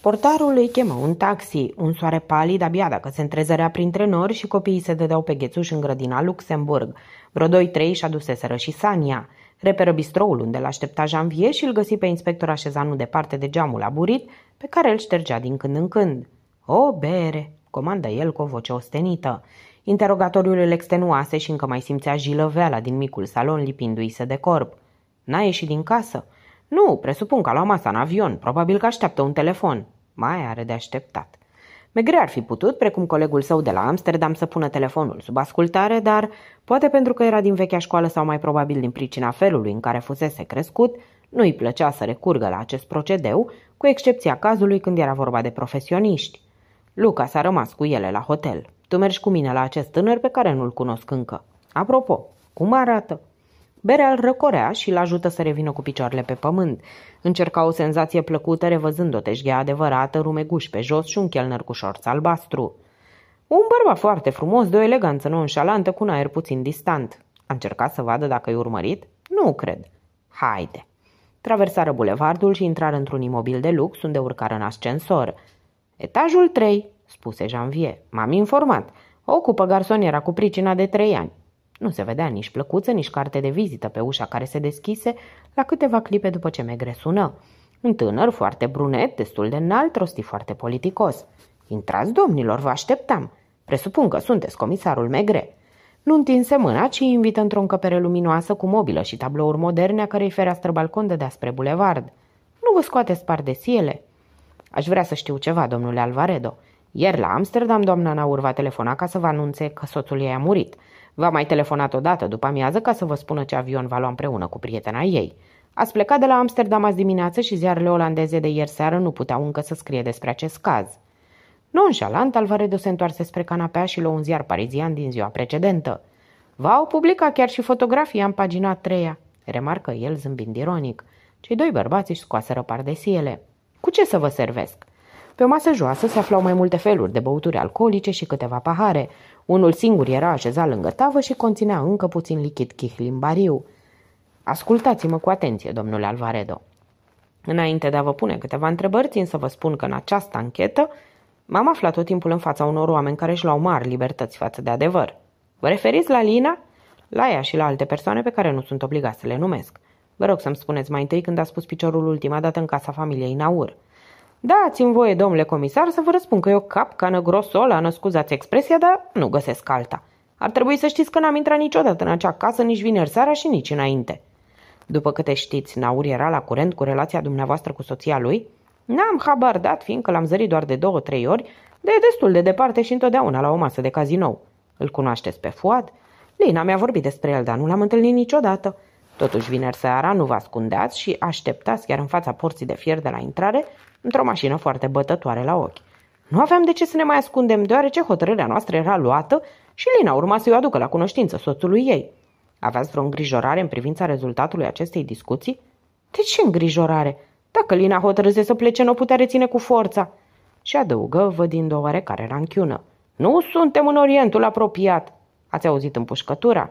Portarul îi chemă un taxi, un soare palid abia dacă se întrezărea printre nori și copiii se dădeau pe ghețuș în grădina Luxemburg. Vreo doi-trei și aduseseră și Sania. Reperă bistroul unde l-aștepta Janvier și îl găsi pe inspector așezat nu departe de geamul aburit, pe care îl ștergea din când în când. O bere!" comandă el cu o voce ostenită. Interogatoriul îl extenuase și încă mai simțea jilăveala din micul salon lipindu-i se de corp. N-a ieșit din casă?" Nu, presupun că a luat masa în avion. Probabil că așteaptă un telefon. Mai are de așteptat. Megre ar fi putut, precum colegul său de la Amsterdam, să pună telefonul sub ascultare, dar poate pentru că era din vechea școală sau mai probabil din pricina felului în care fusese crescut, nu îi plăcea să recurgă la acest procedeu, cu excepția cazului când era vorba de profesioniști. Luca s-a rămas cu ele la hotel. Tu mergi cu mine la acest tânăr pe care nu-l cunosc încă. Apropo, cum arată? Berea îl răcorea și îl ajută să revină cu picioarele pe pământ. Încerca o senzație plăcută revăzând o teșghea adevărată, rumeguș pe jos și un chelner cu șorț albastru. Un bărbat foarte frumos, de o eleganță nonșalantă, cu un aer puțin distant. A încercat să vadă dacă e urmărit? Nu cred. Haide. Traversară bulevardul și intrară într-un imobil de lux unde urcară în ascensor. Etajul 3, spuse Janvier. M-am informat. ocupă garsoniera cu pricina de trei ani. Nu se vedea nici plăcuță, nici carte de vizită pe ușa care se deschise la câteva clipe după ce Megre sună. Un tânăr foarte brunet, destul de înalt, rosti foarte politicos. Intrați, domnilor, vă așteptam. Presupun că sunteți comisarul Megre. Nu întinse mâna, ci invită într-o încăpere luminoasă cu mobilă și tablouri moderne a cărei fereastră balcon de spre bulevard. Nu vă de siele? Aș vrea să știu ceva, domnule Alvaredo. Ieri la Amsterdam, doamna Naur va telefona ca să vă anunțe că soțul ei a murit. V-a mai telefonat odată după amiază ca să vă spună ce avion va lua împreună cu prietena ei. Ați plecat de la Amsterdam azi dimineață și ziarele olandeze de ieri seară nu puteau încă să scrie despre acest caz. Nonșalant, Alvaredo se întoarse spre canapea și lua un ziar parizian din ziua precedentă. V-au publicat chiar și fotografia în pagina treia, remarcă el zâmbind ironic. Cei doi bărbați își scoaseră pardesiele. Cu ce să vă servesc? Pe o masă joasă se aflau mai multe feluri de băuturi alcoolice și câteva pahare. Unul singur era așezat lângă tavă și conținea încă puțin lichid chihlimbariu. Ascultați-mă cu atenție, domnule Alvaredo. Înainte de a vă pune câteva întrebări, țin să vă spun că în această anchetă m-am aflat tot timpul în fața unor oameni care își luau mari libertăți față de adevăr. Vă referiți la Lina? La ea și la alte persoane pe care nu sunt obligat să le numesc. Vă rog să-mi spuneți mai întâi când a spus piciorul ultima dată în casa familiei Naur. Dați-mi voie, domnule comisar, să vă răspund că e o capcană grosolană, scuzați expresia, dar nu găsesc alta. Ar trebui să știți că n-am intrat niciodată în acea casă nici vineri seara și nici înainte. După câte știți, Naur era la curent cu relația dumneavoastră cu soția lui? N-am habar dat, fiindcă l-am zărit doar de două-trei ori, de destul de departe și întotdeauna la o masă de cazinou. Îl cunoașteți pe Fuad? Lina mi-a vorbit despre el, dar nu l-am întâlnit niciodată. Totuși, vineri seara nu vă ascundeați și așteptați chiar în fața porții de fier de la intrare, într-o mașină foarte bătătoare la ochi. Nu aveam de ce să ne mai ascundem, deoarece hotărârea noastră era luată și Lina urma să-i o aducă la cunoștință soțului ei. Aveați vreo îngrijorare în privința rezultatului acestei discuții? De ce îngrijorare? Dacă Lina hotărâse să plece, nu o putea reține cu forța. Și adăugă, vădind o oarecare ranchiună. Nu suntem în Orientul apropiat. Ați auzit împușcătura?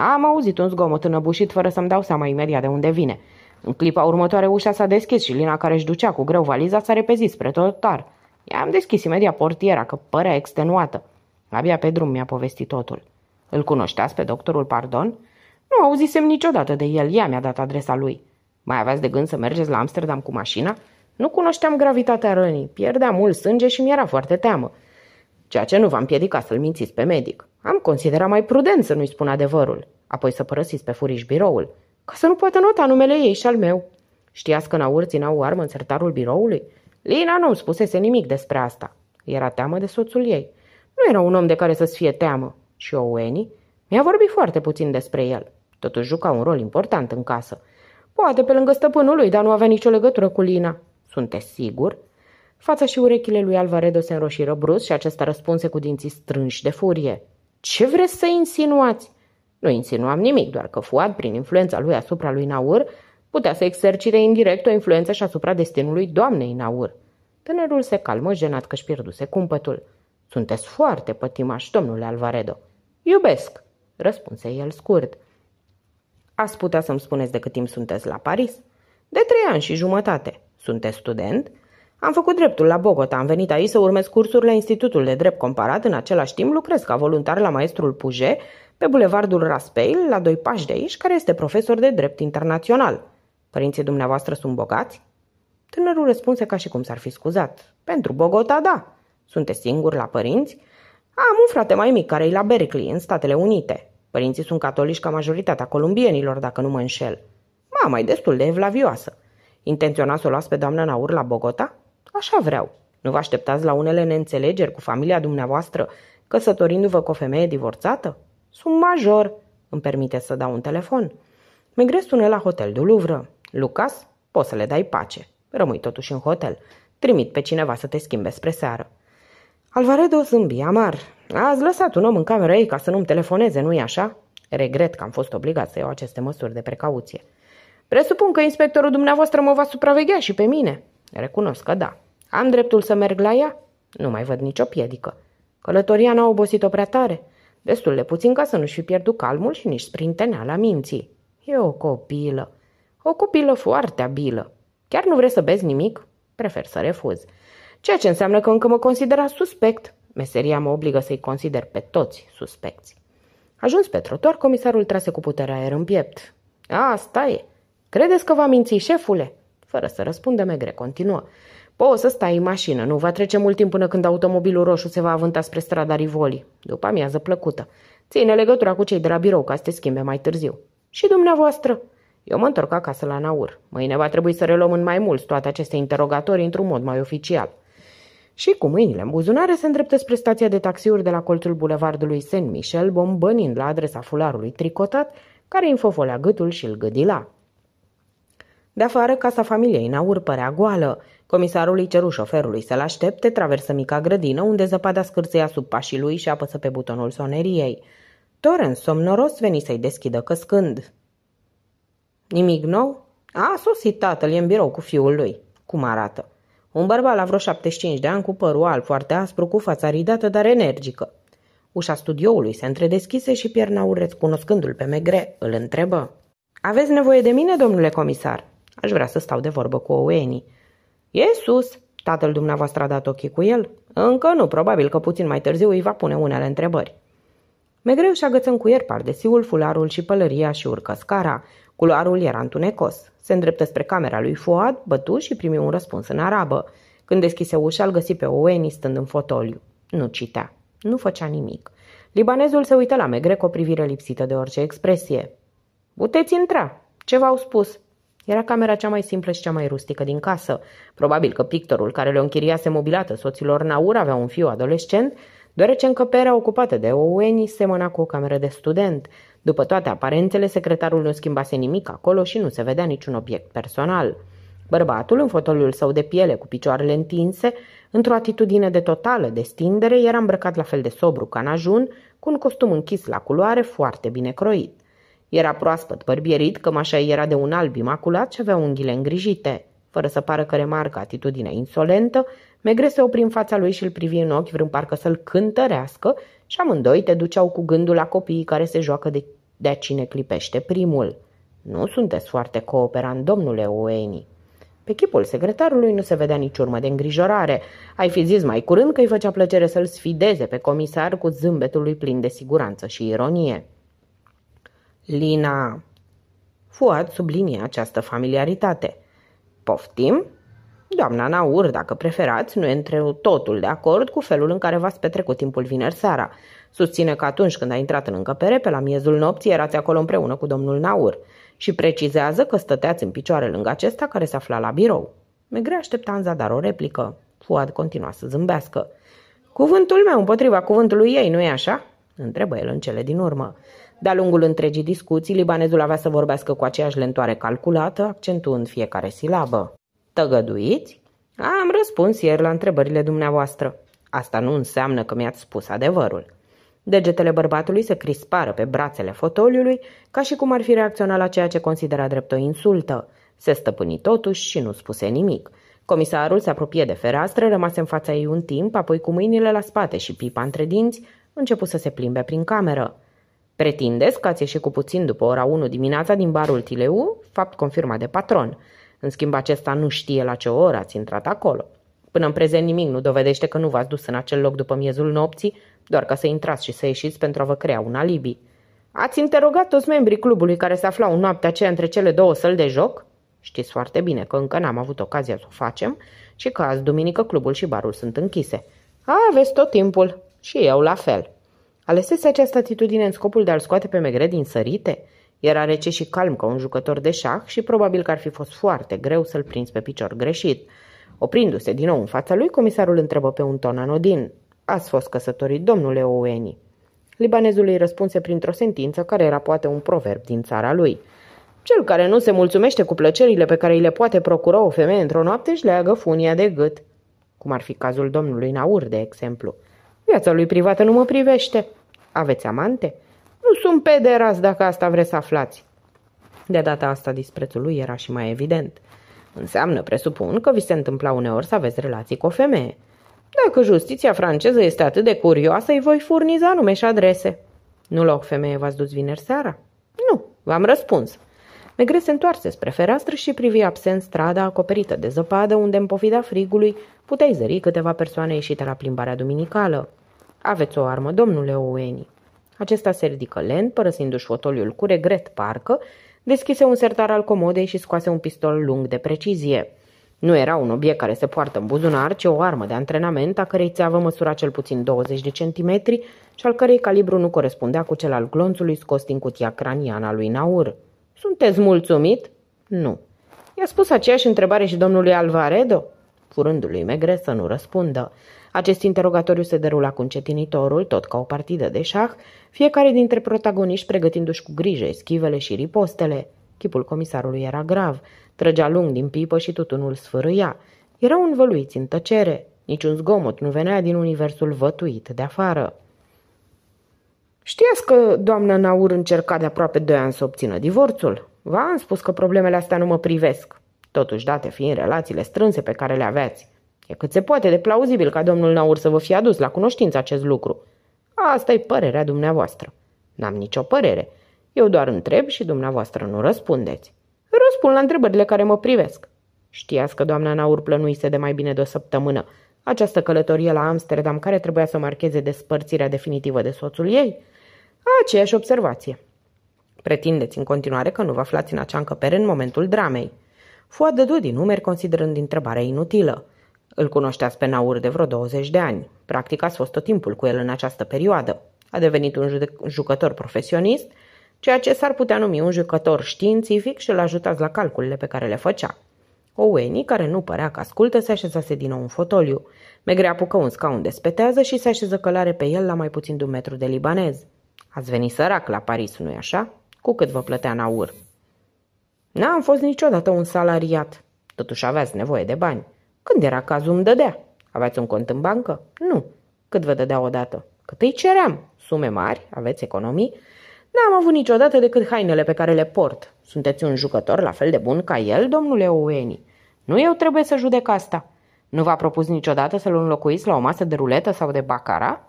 Am auzit un zgomot înăbușit fără să-mi dau seama imediat de unde vine. În clipa următoare ușa s-a deschis și Lina care își ducea cu greu valiza s-a repezit spre totar. I-am deschis imediat portiera, că părea extenuată. Abia pe drum mi-a povestit totul. Îl cunoșteați pe doctorul Pardon? Nu auzisem niciodată de el, ea mi-a dat adresa lui. Mai aveați de gând să mergeți la Amsterdam cu mașina? Nu cunoșteam gravitatea rănii, pierdea mult sânge și mi-era foarte teamă ceea ce nu v am piedicat să-l mințiți pe medic. Am considerat mai prudent să nu-i spun adevărul, apoi să părăsiți pe furiș biroul, ca să nu poată nota numele ei și al meu. Știați că Naur n o armă în sertarul biroului? Lina nu-mi spusese nimic despre asta. Era teamă de soțul ei. Nu era un om de care să-ți fie teamă. Și Oweni mi-a vorbit foarte puțin despre el. Totuși juca un rol important în casă. Poate pe lângă stăpânul lui, dar nu avea nicio legătură cu Lina. Sunteți sigur? Fața și urechile lui Alvaredo se înroșiră brusc și acesta răspunse cu dinții strânși de furie. Ce vreți să insinuați?" Nu insinuam nimic, doar că Fuad, prin influența lui asupra lui Naur, putea să exercite indirect o influență și asupra destinului doamnei Naur. Tânărul se calmă, jenat că-și pierduse cumpătul. Sunteți foarte pătimași, domnule Alvaredo. Iubesc, răspunse el scurt. Ați putea să-mi spuneți de cât timp sunteți la Paris? De trei ani și jumătate. Sunteți student? Am făcut dreptul la Bogota, am venit aici să urmez cursuri la Institutul de Drept Comparat, în același timp lucrez ca voluntar la maestrul Puget, pe bulevardul Raspeil, la doi pași de aici, care este profesor de drept internațional. Părinții dumneavoastră sunt bogați? Tânărul răspunse ca și cum s-ar fi scuzat. Pentru Bogota, da. Sunteți singur la părinți? Am un frate mai mic care e la Berkeley, în Statele Unite. Părinții sunt catolici ca majoritatea columbienilor, dacă nu mă înșel. Mama e destul de evlavioasă. Intenționați să o luați pe doamna Naur la Bogota? Așa vreau. Nu vă așteptați la unele neînțelegeri cu familia dumneavoastră, căsătorindu-vă cu o femeie divorțată? Sunt major. Îmi permite să dau un telefon. Megres sună la hotel du Louvre. Lucas, poți să le dai pace. Rămâi totuși în hotel. Trimit pe cineva să te schimbe spre seară. Alvaredo zâmbi amar. Ați lăsat un om în camera ei ca să nu-mi telefoneze, nu-i așa? Regret că am fost obligat să iau aceste măsuri de precauție. Presupun că inspectorul dumneavoastră mă va supraveghea și pe mine. Recunosc că da. Am dreptul să merg la ea? Nu mai văd nicio piedică. Călătoria n-a obosit-o prea tare. Destul de puțin ca să nu-și fi pierdut calmul și nici la minții. E o copilă. O copilă foarte abilă. Chiar nu vrei să bezi nimic? Prefer să refuz. Ceea ce înseamnă că încă mă considera suspect. Meseria mă obligă să-i consider pe toți suspecți. Ajuns pe trotuar, comisarul trase cu puterea aer în piept. Asta e. Credeți că va minți, șefule? Fără să răspundă, Megre continuă. Poți să stai în mașină, nu va trece mult timp până când automobilul roșu se va avânta spre strada Rivoli. După amiază plăcută. Ține legătura cu cei de la birou ca să te schimbe mai târziu. Și dumneavoastră? Eu mă întorc acasă la Naur. Mâine va trebui să reluăm în mai mulți toate aceste interogatorii într-un mod mai oficial. Și cu mâinile în buzunare se îndreptă spre stația de taxiuri de la colțul bulevardului Saint-Michel, bombănind la adresa fularului tricotat, care îi gâtul și îl gâdila. De afară, casa familiei Naur părea goală. Comisarul îi ceru șoferului să-l aștepte, traversă mica grădină, unde zăpada scârțâia sub pașii lui și apăsă pe butonul soneriei. Toren, somnoros, veni să-i deschidă căscând. Nimic nou? A sosit tatăl, e în birou cu fiul lui. Cum arată? Un bărbat la vreo 75 de ani, cu părul alb, foarte aspru, cu fața ridată, dar energică. Ușa studioului se întredeschise și pierna Naur, cunoscându l pe Megre, îl întrebă. Aveți nevoie de mine, domnule comisar?" Aș vrea să stau de vorbă cu Oeni. E sus! Tatăl dumneavoastră a dat ochii cu el? Încă nu, probabil că puțin mai târziu îi va pune unele întrebări. Megreu și agăță în cuier pardesiul, fularul și pălăria și urcă scara. Culoarul era întunecos. Se îndreptă spre camera lui Fuad, bătu și primi un răspuns în arabă. Când deschise ușa, îl găsi pe Oeni stând în fotoliu. Nu citea. Nu făcea nimic. Libanezul se uită la Megre cu o privire lipsită de orice expresie. Puteți intra. Ce v-au spus? Era camera cea mai simplă și cea mai rustică din casă. Probabil că pictorul care le-o închiriase mobilată soților Naur avea un fiu adolescent, deoarece încăperea ocupată de Oweni semăna cu o cameră de student. După toate aparențele, secretarul nu schimbase nimic acolo și nu se vedea niciun obiect personal. Bărbatul, în fotoliul său de piele, cu picioarele întinse, într-o atitudine de totală destindere, era îmbrăcat la fel de sobru ca în ajun, cu un costum închis la culoare foarte bine croit. Era proaspăt bărbierit, cămașa era de un alb imaculat și avea unghiile îngrijite. Fără să pară că remarcă atitudinea insolentă, Megre se opri în fața lui și îl privi în ochi, vreun parcă să-l cântărească și amândoi te duceau cu gândul la copiii care se joacă de, de cine clipește primul. Nu sunteți foarte cooperant, domnule Oeni. Pe chipul secretarului nu se vedea nici urmă de îngrijorare. Ai fi zis mai curând că îi făcea plăcere să-l sfideze pe comisar cu zâmbetul lui plin de siguranță și ironie. Lina. Fuad sublinia această familiaritate. Poftim? Doamna Naur, dacă preferați, nu e între totul de acord cu felul în care v-ați petrecut timpul vineri seara. Susține că atunci când a intrat în încăpere, pe la miezul nopții, erați acolo împreună cu domnul Naur și precizează că stăteați în picioare lângă acesta care se afla la birou. Megre aștepta în zadar o replică. Fuad continua să zâmbească. Cuvântul meu împotriva cuvântului ei, nu e așa? Întrebă el în cele din urmă. De-a lungul întregii discuții, libanezul avea să vorbească cu aceeași lentoare calculată, accentuând fiecare silabă. Tăgăduiți? Am răspuns ieri la întrebările dumneavoastră. Asta nu înseamnă că mi-ați spus adevărul. Degetele bărbatului se crispară pe brațele fotoliului, ca și cum ar fi reacționat la ceea ce considera drept o insultă. Se stăpâni totuși și nu spuse nimic. Comisarul se apropie de fereastră, rămase în fața ei un timp, apoi cu mâinile la spate și pipa între dinți, începu să se plimbe prin cameră. Pretindeți că ați ieșit cu puțin după ora 1 dimineața din barul Tileu, fapt confirmat de patron. În schimb, acesta nu știe la ce oră ați intrat acolo. Până în prezent nimic nu dovedește că nu v-ați dus în acel loc după miezul nopții, doar ca să intrați și să ieșiți pentru a vă crea un alibi. Ați interogat toți membrii clubului care se aflau în noaptea aceea între cele două săli de joc? Știți foarte bine că încă n-am avut ocazia să o facem și că azi duminică clubul și barul sunt închise. A, aveți tot timpul. Și eu la fel. Alesese această atitudine în scopul de a-l scoate pe Megre din sărite? Era rece și calm ca un jucător de șah și probabil că ar fi fost foarte greu să-l prins pe picior greșit. Oprindu-se din nou în fața lui, comisarul întrebă pe un ton anodin. Ați fost căsătorit, domnule Oweni. Libanezul îi răspunse printr-o sentință care era poate un proverb din țara lui. Cel care nu se mulțumește cu plăcerile pe care îi le poate procura o femeie într-o noapte își leagă funia de gât, cum ar fi cazul domnului Naur, de exemplu. Viața lui privată nu mă privește. Aveți amante? Nu sunt pederast dacă asta vreți să aflați. De data asta disprețul lui era și mai evident. Înseamnă, presupun, că vi se întâmpla uneori să aveți relații cu o femeie. Dacă justiția franceză este atât de curioasă, îi voi furniza nume și adrese. Nu la o femeie v-ați dus vineri seara? Nu, v-am răspuns. Megre se întoarse spre fereastră și privi absent strada acoperită de zăpadă, unde, în pofida frigului, puteai zări câteva persoane ieșite la plimbarea duminicală. Aveți o armă, domnule Oweni. Acesta se ridică lent, părăsindu-și fotoliul cu regret parcă, deschise un sertar al comodei și scoase un pistol lung de precizie. Nu era un obiect care se poartă în buzunar, ci o armă de antrenament a cărei țeavă măsura cel puțin 20 de centimetri și al cărei calibru nu corespundea cu cel al glonțului scos din cutia craniană lui Naur. Sunteți mulțumit?" Nu." I-a spus aceeași întrebare și domnului Alvaredo?" furându lui Megre să nu răspundă. Acest interogatoriu se derula cu încetinitorul, tot ca o partidă de șah, fiecare dintre protagoniști pregătindu-și cu grijă schivele și ripostele. Chipul comisarului era grav, trăgea lung din pipă și tutunul sfârâia. Erau învăluiți în tăcere, niciun zgomot nu venea din universul vătuit de afară. Știați că doamna Naur încerca de aproape doi ani să obțină divorțul? V-am spus că problemele astea nu mă privesc. Totuși, date fiind relațiile strânse pe care le aveați, e cât se poate de plauzibil ca domnul Naur să vă fie adus la cunoștință acest lucru. asta e părerea dumneavoastră. N-am nicio părere. Eu doar întreb și dumneavoastră nu răspundeți. Răspund la întrebările care mă privesc. Știați că doamna Naur plănuise de mai bine de o săptămână această călătorie la Amsterdam care trebuia să marcheze despărțirea definitivă de soțul ei? Aceeași observație. Pretindeți în continuare că nu vă aflați în acea încăpere în momentul dramei. Fu dădu din numeri considerând întrebarea inutilă. Îl cunoșteați pe Naur de vreo 20 de ani. Practic ați fost tot timpul cu el în această perioadă. A devenit un jucător profesionist, ceea ce s-ar putea numi un jucător științific și îl ajutați la calculele pe care le făcea. Owenii, care nu părea că ascultă, se așezase din nou în fotoliu. Megre apucă un scaun de spetează și se așeză călare pe el la mai puțin de un metru de libanez. Ați venit sărac la Paris, nu-i așa? Cu cât vă plătea Naur? N-am fost niciodată un salariat. Totuși aveați nevoie de bani. Când era cazul îmi dădea. Aveați un cont în bancă? Nu. Cât vă dădea odată? Cât îi ceream? Sume mari? Aveți economii? N-am avut niciodată decât hainele pe care le port. Sunteți un jucător la fel de bun ca el, domnule Oueni. Nu eu trebuie să judec asta. Nu v-a propus niciodată să-l înlocuiți la o masă de ruletă sau de bacara?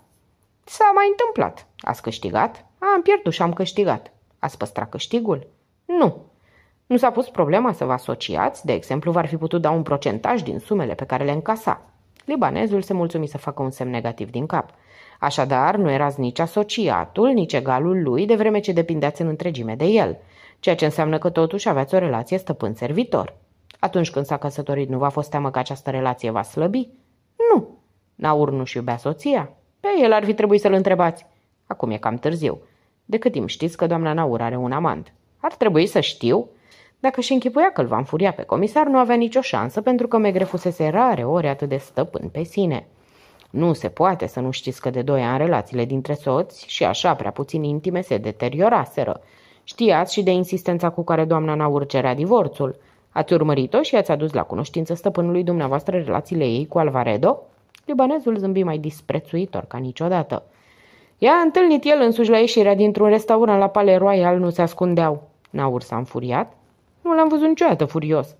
S-a mai întâmplat. Ați câștigat? Am pierdut și am câștigat. Ați păstrat câștigul? Nu. Nu s-a pus problema să vă asociați, de exemplu, v-ar fi putut da un procentaj din sumele pe care le încasa. Libanezul se mulțumi să facă un semn negativ din cap. Așadar, nu erați nici asociatul, nici egalul lui, de vreme ce depindeați în întregime de el, ceea ce înseamnă că totuși aveați o relație stăpân-servitor. Atunci când s-a căsătorit, nu v-a fost teamă că această relație va slăbi? Nu. Naur nu-și iubea soția. Pe el ar fi trebuit să-l întrebați. Acum e cam târziu. De cât timp știți că doamna Naur are un amant? Ar trebui să știu dacă și închipuia că îl va înfuria pe comisar, nu avea nicio șansă pentru că Megre fusese rare ori atât de stăpân pe sine. Nu se poate să nu știți că de doi ani relațiile dintre soți și așa prea puțin intime se deterioraseră. Știați și de insistența cu care doamna Naur cerea divorțul. Ați urmărit-o și ați adus la cunoștință stăpânului dumneavoastră relațiile ei cu Alvaredo? Libanezul zâmbi mai disprețuitor ca niciodată. I-a întâlnit el însuși la ieșirea dintr-un restaurant la Pale Royal, nu se ascundeau. Naur s-a înfuriat nu l-am văzut niciodată furios.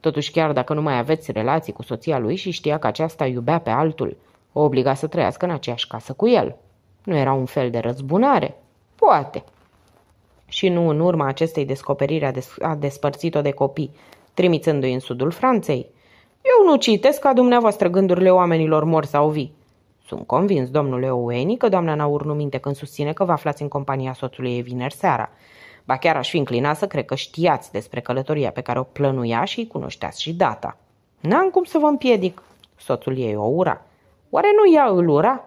Totuși, chiar dacă nu mai aveți relații cu soția lui și știa că aceasta iubea pe altul, o obliga să trăiască în aceeași casă cu el. Nu era un fel de răzbunare? Poate. Și nu în urma acestei descoperiri a, des- a despărțit-o de copii, trimițându-i în sudul Franței. Eu nu citesc ca dumneavoastră gândurile oamenilor mor sau vii. Sunt convins, domnule Oweni, că doamna Naur nu minte când susține că vă aflați în compania soțului ei vineri seara. Ba chiar aș fi înclinat să cred că știați despre călătoria pe care o plănuia și cunoșteați și data. N-am cum să vă împiedic, soțul ei o ura. Oare nu ea îl ura?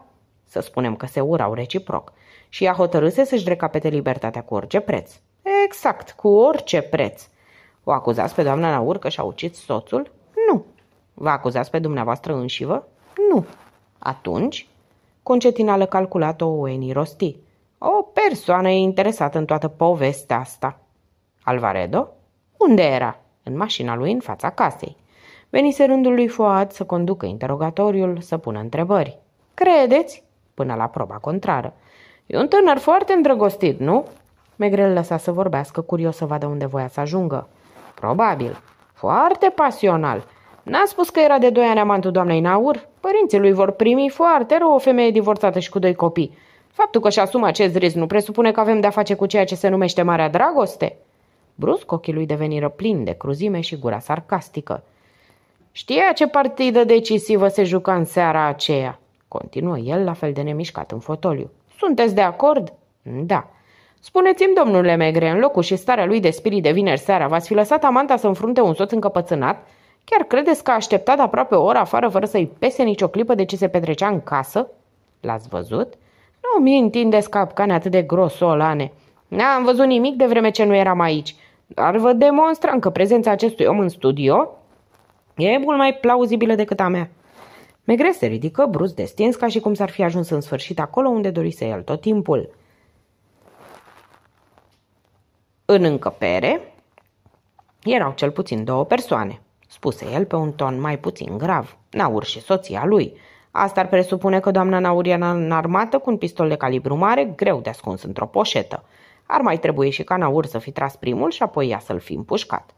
Să spunem că se urau reciproc. Și ea hotărâse să-și recapete libertatea cu orice preț. Exact, cu orice preț. O acuzați pe doamna Naur că și-a ucis soțul? Nu. Vă acuzați pe dumneavoastră înșivă? Nu. Atunci? Concetinală calculat-o Oeni rosti. O persoană e interesată în toată povestea asta. Alvaredo? Unde era? În mașina lui în fața casei. Venise rândul lui Foad să conducă interogatoriul, să pună întrebări. Credeți? Până la proba contrară. E un tânăr foarte îndrăgostit, nu? Megrel lăsa să vorbească, curios să vadă unde voia să ajungă. Probabil. Foarte pasional. N-a spus că era de doi ani amantul doamnei Naur? Părinții lui vor primi foarte rău o femeie divorțată și cu doi copii. Faptul că și-asumă acest risc nu presupune că avem de-a face cu ceea ce se numește marea dragoste? Brusc ochii lui deveniră plini de cruzime și gura sarcastică. Știa ce partidă decisivă se juca în seara aceea, continuă el la fel de nemișcat în fotoliu. Sunteți de acord? Da. Spuneți-mi, domnule Megre, în locul și starea lui de spirit de vineri seara, v-ați fi lăsat amanta să înfrunte un soț încăpățânat? Chiar credeți că a așteptat aproape o oră afară fără să-i pese nicio clipă de ce se petrecea în casă? L-ați văzut? Nu mi întindeți capcane atât de grosolane. N-am văzut nimic de vreme ce nu eram aici, dar vă demonstram că prezența acestui om în studio e mult mai plauzibilă decât a mea. Megre se ridică brusc destins ca și cum s-ar fi ajuns în sfârșit acolo unde dorise el tot timpul. În încăpere erau cel puțin două persoane, spuse el pe un ton mai puțin grav, Naur și soția lui – Asta ar presupune că doamna Nauria era armată cu un pistol de calibru mare, greu de ascuns într-o poșetă. Ar mai trebui și ca Naur să fi tras primul și apoi ea să-l fi împușcat.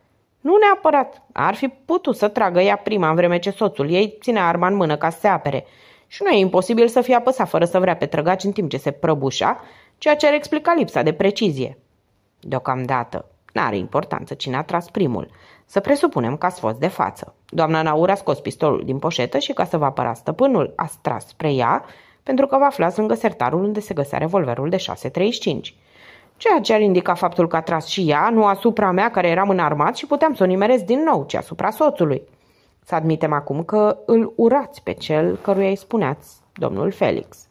Nu neapărat, ar fi putut să tragă ea prima în vreme ce soțul ei ține arma în mână ca să se apere. Și nu e imposibil să fie apăsat fără să vrea pe trăgaci în timp ce se prăbușa, ceea ce ar explica lipsa de precizie. Deocamdată, n-are importanță cine a tras primul, să presupunem că ați fost de față. Doamna Naur a scos pistolul din poșetă și ca să vă apăra stăpânul, a tras spre ea pentru că vă aflați lângă sertarul unde se găsea revolverul de 635. Ceea ce ar indica faptul că a tras și ea, nu asupra mea care eram înarmat și puteam să o nimerez din nou, ci asupra soțului. Să admitem acum că îl urați pe cel căruia îi spuneați, domnul Felix.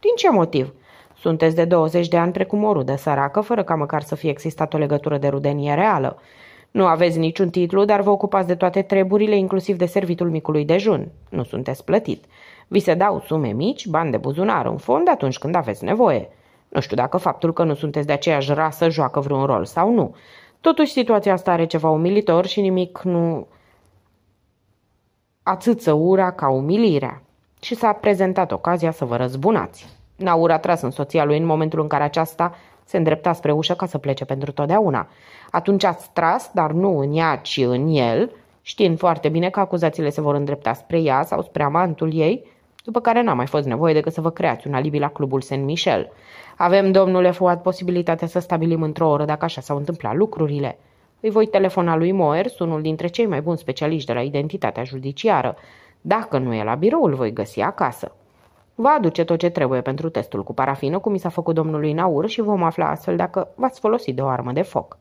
Din ce motiv? Sunteți de 20 de ani precum o rudă săracă, fără ca măcar să fie existat o legătură de rudenie reală. Nu aveți niciun titlu, dar vă ocupați de toate treburile, inclusiv de servitul micului dejun. Nu sunteți plătit. Vi se dau sume mici, bani de buzunar, în fond, atunci când aveți nevoie. Nu știu dacă faptul că nu sunteți de aceeași rasă joacă vreun rol sau nu. Totuși, situația asta are ceva umilitor și nimic nu atâță ura ca umilirea. Și s-a prezentat ocazia să vă răzbunați. Naura a tras în soția lui în momentul în care aceasta se îndrepta spre ușă ca să plece pentru totdeauna. Atunci a tras, dar nu în ea, ci în el, știind foarte bine că acuzațiile se vor îndrepta spre ea sau spre amantul ei, după care n-a mai fost nevoie decât să vă creați un alibi la clubul Saint-Michel. Avem, domnule Fouad, posibilitatea să stabilim într-o oră dacă așa s-au întâmplat lucrurile. Îi voi telefona lui Moers, unul dintre cei mai buni specialiști de la identitatea judiciară. Dacă nu e la birou, îl voi găsi acasă. Va aduce tot ce trebuie pentru testul cu parafină, cum i s-a făcut domnului Naur și vom afla astfel dacă v-ați folosit de o armă de foc.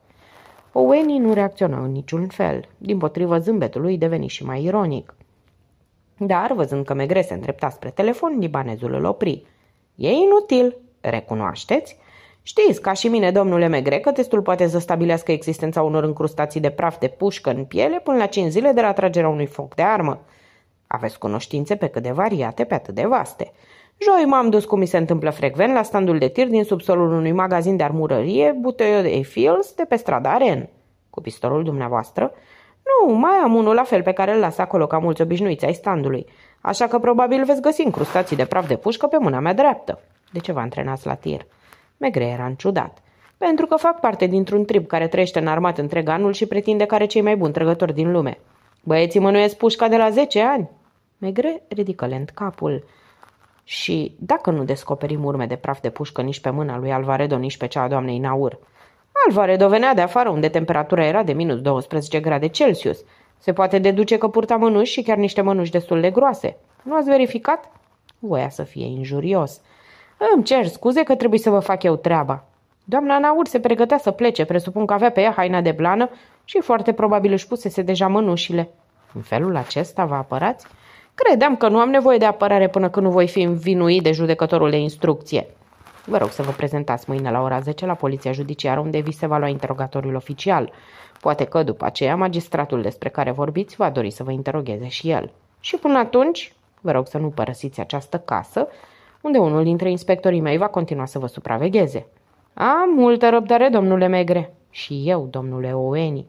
Owenii nu reacționă în niciun fel. Din potrivă, zâmbetul lui deveni și mai ironic. Dar, văzând că Megre se îndrepta spre telefon, libanezul îl opri. E inutil, recunoașteți? Știți, ca și mine, domnule Megre, că testul poate să stabilească existența unor încrustații de praf de pușcă în piele până la 5 zile de la tragerea unui foc de armă. Aveți cunoștințe pe cât de variate, pe atât de vaste. Joi m-am dus, cum mi se întâmplă frecvent, la standul de tir din subsolul unui magazin de armurărie, Buteio de Fields, de pe strada Aren. Cu pistolul dumneavoastră? Nu, mai am unul la fel pe care îl las acolo ca mulți obișnuiți ai standului. Așa că probabil veți găsi încrustații de praf de pușcă pe mâna mea dreaptă. De ce vă antrenați la tir? Megre era ciudat. Pentru că fac parte dintr-un trib care trăiește în armat întreg anul și pretinde că are cei mai buni trăgători din lume. Băieții mânuiesc pușca de la 10 ani. Megre ridică lent capul. Și dacă nu descoperim urme de praf de pușcă nici pe mâna lui Alvaredo, nici pe cea a doamnei Naur? Alvaredo venea de afară unde temperatura era de minus 12 grade Celsius. Se poate deduce că purta mănuși și chiar niște mănuși destul de groase. Nu ați verificat? Voia să fie injurios. Îmi cer scuze că trebuie să vă fac eu treaba. Doamna Naur se pregătea să plece, presupun că avea pe ea haina de blană și foarte probabil își pusese deja mânușile. În felul acesta vă apărați? Credeam că nu am nevoie de apărare până când nu voi fi învinuit de judecătorul de instrucție. Vă rog să vă prezentați mâine la ora 10 la Poliția Judiciară, unde vi se va lua interogatoriul oficial. Poate că după aceea magistratul despre care vorbiți va dori să vă interogheze și el. Și până atunci, vă rog să nu părăsiți această casă, unde unul dintre inspectorii mei va continua să vă supravegheze. Am multă răbdare, domnule Megre. Și eu, domnule Oeni.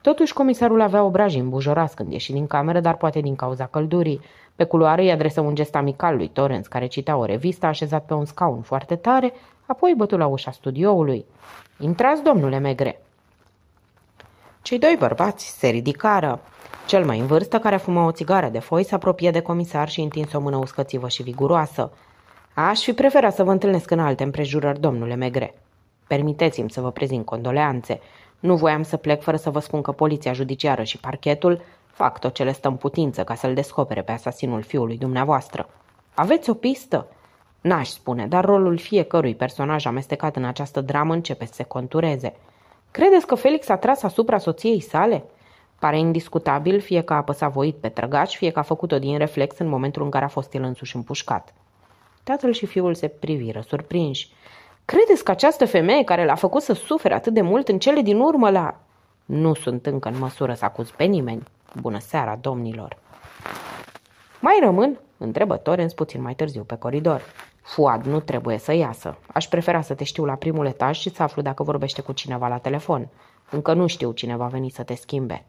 Totuși, comisarul avea obraji îmbujorați când ieși din cameră, dar poate din cauza căldurii. Pe culoare îi adresă un gest amical lui Torrens, care citea o revistă așezat pe un scaun foarte tare, apoi bătu la ușa studioului. Intrați, domnule Megre!" Cei doi bărbați se ridicară. Cel mai în vârstă, care fuma o țigară de foi, se apropie de comisar și întins o mână uscățivă și viguroasă. Aș fi preferat să vă întâlnesc în alte împrejurări, domnule Megre. Permiteți-mi să vă prezint condoleanțe. Nu voiam să plec fără să vă spun că poliția judiciară și parchetul fac tot ce le stă în putință ca să-l descopere pe asasinul fiului dumneavoastră. Aveți o pistă? N-aș spune, dar rolul fiecărui personaj amestecat în această dramă începe să se contureze. Credeți că Felix a tras asupra soției sale? Pare indiscutabil, fie că a apăsat voit pe trăgaci, fie că a făcut-o din reflex în momentul în care a fost el însuși împușcat. Tatăl și fiul se priviră, surprinși. Credeți că această femeie care l-a făcut să sufere atât de mult în cele din urmă la... Nu sunt încă în măsură să acuz pe nimeni. Bună seara, domnilor! Mai rămân? Întrebă Torens puțin mai târziu pe coridor. Fuad nu trebuie să iasă. Aș prefera să te știu la primul etaj și să aflu dacă vorbește cu cineva la telefon. Încă nu știu cine va veni să te schimbe.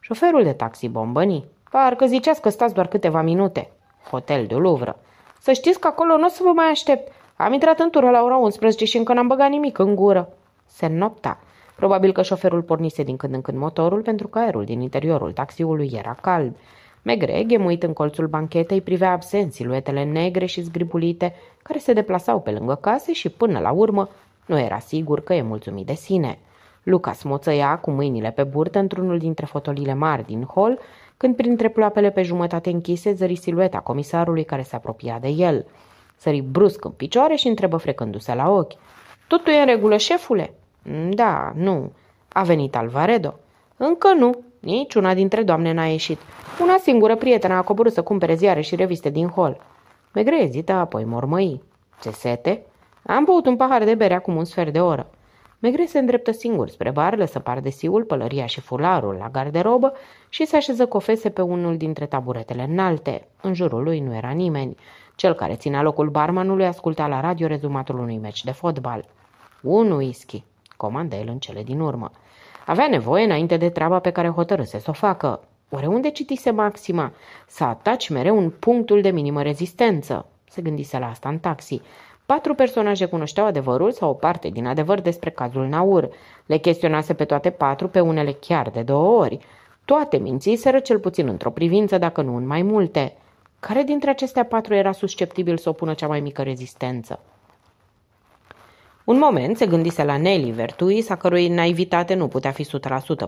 Șoferul de taxi bombăni. Parcă ziceați că stați doar câteva minute. Hotel de Louvre. Să știți că acolo nu o să vă mai aștept. Am intrat în tură la ora 11 și încă n-am băgat nimic în gură. Se nopta. Probabil că șoferul pornise din când în când motorul pentru că aerul din interiorul taxiului era cald. Megre, gemuit în colțul banchetei, privea absent siluetele negre și zgribulite care se deplasau pe lângă case și, până la urmă, nu era sigur că e mulțumit de sine. Lucas moțăia cu mâinile pe burtă într-unul dintre fotolile mari din hol când printre ploapele pe jumătate închise zări silueta comisarului care se apropia de el. Sări brusc în picioare și întrebă frecându-se la ochi. Totul e în regulă, șefule? Mm, da, nu. A venit Alvaredo. Încă nu. Nici una dintre doamne n-a ieșit. Una singură prietenă a coborât să cumpere ziare și reviste din hol. Megre ezită, apoi mormăi. Ce sete? Am băut un pahar de bere acum un sfert de oră. Megre se îndreptă singur spre bar, lăsă pardesiul, pălăria și fularul la garderobă și se așeză cu pe unul dintre taburetele înalte. În jurul lui nu era nimeni. Cel care ținea locul barmanului asculta la radio rezumatul unui meci de fotbal. Un whisky, comandă el în cele din urmă. Avea nevoie înainte de treaba pe care hotărâse să o facă. Oare unde citise maxima? Să ataci mereu un punctul de minimă rezistență. Se gândise la asta în taxi. Patru personaje cunoșteau adevărul sau o parte din adevăr despre cazul Naur. Le chestionase pe toate patru, pe unele chiar de două ori. Toate mințiseră cel puțin într-o privință, dacă nu în mai multe. Care dintre acestea patru era susceptibil să opună cea mai mică rezistență? Un moment se gândise la Nelly Vertuis, a cărui naivitate nu putea fi 100%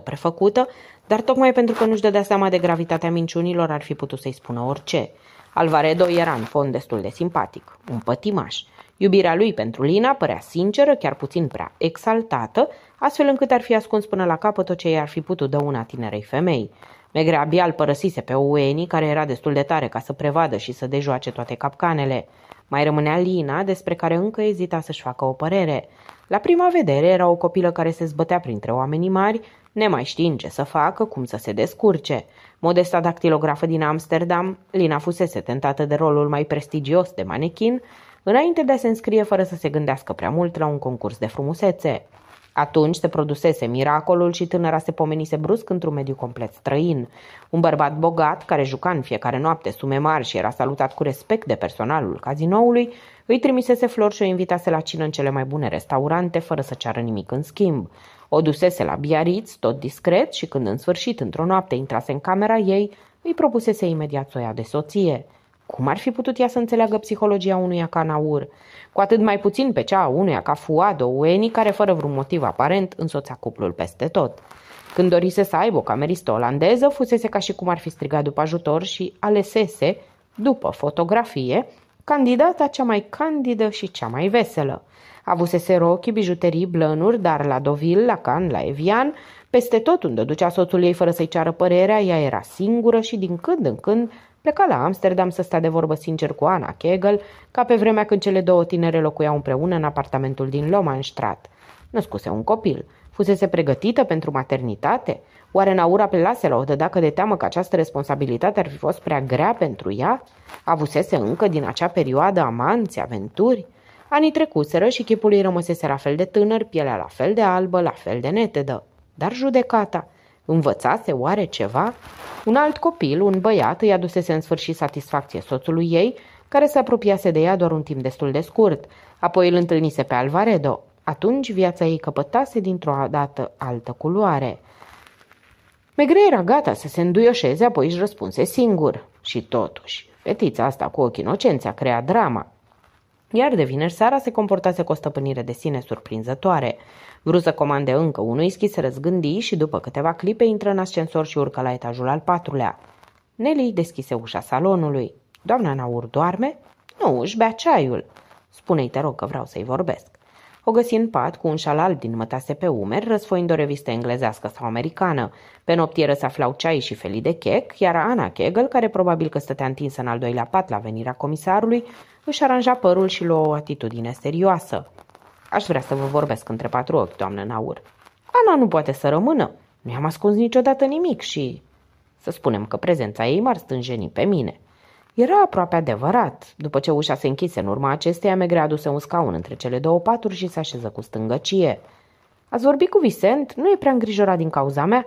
prefăcută, dar tocmai pentru că nu-și dădea seama de gravitatea minciunilor ar fi putut să-i spună orice. Alvaredo era în fond destul de simpatic, un pătimaș, Iubirea lui pentru Lina părea sinceră, chiar puțin prea exaltată, astfel încât ar fi ascuns până la capăt tot ce i-ar fi putut dăuna tinerei femei. Megre abia îl părăsise pe Ueni, care era destul de tare ca să prevadă și să dejoace toate capcanele. Mai rămânea Lina, despre care încă ezita să-și facă o părere. La prima vedere era o copilă care se zbătea printre oamenii mari, nemai știind ce să facă, cum să se descurce. Modesta dactilografă din Amsterdam, Lina fusese tentată de rolul mai prestigios de manechin, înainte de a se înscrie fără să se gândească prea mult la un concurs de frumusețe. Atunci se produsese miracolul și tânăra se pomenise brusc într-un mediu complet străin. Un bărbat bogat, care juca în fiecare noapte sume mari și era salutat cu respect de personalul cazinoului, îi trimisese flori și o invitase la cină în cele mai bune restaurante, fără să ceară nimic în schimb. O dusese la Biarritz, tot discret, și când în sfârșit, într-o noapte, intrase în camera ei, îi propusese imediat să o ia de soție. Cum ar fi putut ea să înțeleagă psihologia unuia ca Naur? Cu atât mai puțin pe cea a unuia ca Fuad Oweni, care fără vreun motiv aparent însoțea cuplul peste tot. Când dorise să aibă o cameristă olandeză, fusese ca și cum ar fi strigat după ajutor și alesese, după fotografie, candidata cea mai candidă și cea mai veselă. Avusese rochi, bijuterii, blănuri, dar la Dovil, la Can, la Evian, peste tot unde ducea soțul ei fără să-i ceară părerea, ea era singură și din când în când Pleca la Amsterdam să stea de vorbă sincer cu Ana Kegel, ca pe vremea când cele două tinere locuiau împreună în apartamentul din Lomanstrat. Născuse un copil. Fusese pregătită pentru maternitate? Oare Naura pe la o dacă de teamă că această responsabilitate ar fi fost prea grea pentru ea? Avusese încă din acea perioadă amanți, aventuri? Anii trecuseră și chipul ei rămăsese la fel de tânăr, pielea la fel de albă, la fel de netedă. Dar judecata, învățase oare ceva? Un alt copil, un băiat, îi adusese în sfârșit satisfacție soțului ei, care se apropiase de ea doar un timp destul de scurt. Apoi îl întâlnise pe Alvaredo. Atunci viața ei căpătase dintr-o dată altă culoare. Megre era gata să se înduioșeze, apoi își răspunse singur. Și totuși, fetița asta cu ochi inocenți a creat drama. Iar de vineri seara se comportase cu o stăpânire de sine surprinzătoare. Vreau să comande încă un whisky, se răzgândi și după câteva clipe intră în ascensor și urcă la etajul al patrulea. Nelly deschise ușa salonului. Doamna Naur doarme? Nu, își bea ceaiul. Spune-i, te rog, că vreau să-i vorbesc. O găsi în pat cu un șal alb din mătase pe umeri, răsfoind o revistă englezească sau americană. Pe noptieră se aflau ceai și felii de chec, iar Ana Kegel, care probabil că stătea întinsă în al doilea pat la venirea comisarului, își aranja părul și lua o atitudine serioasă. Aș vrea să vă vorbesc între patru ochi, doamnă Naur. Ana nu poate să rămână. Nu i-am ascuns niciodată nimic și... Să spunem că prezența ei m-ar stânjeni pe mine. Era aproape adevărat. După ce ușa se închise în urma acesteia, Megre aduse un scaun între cele două paturi și se așeză cu stângăcie. Ați vorbit cu Vicent? Nu e prea îngrijorat din cauza mea?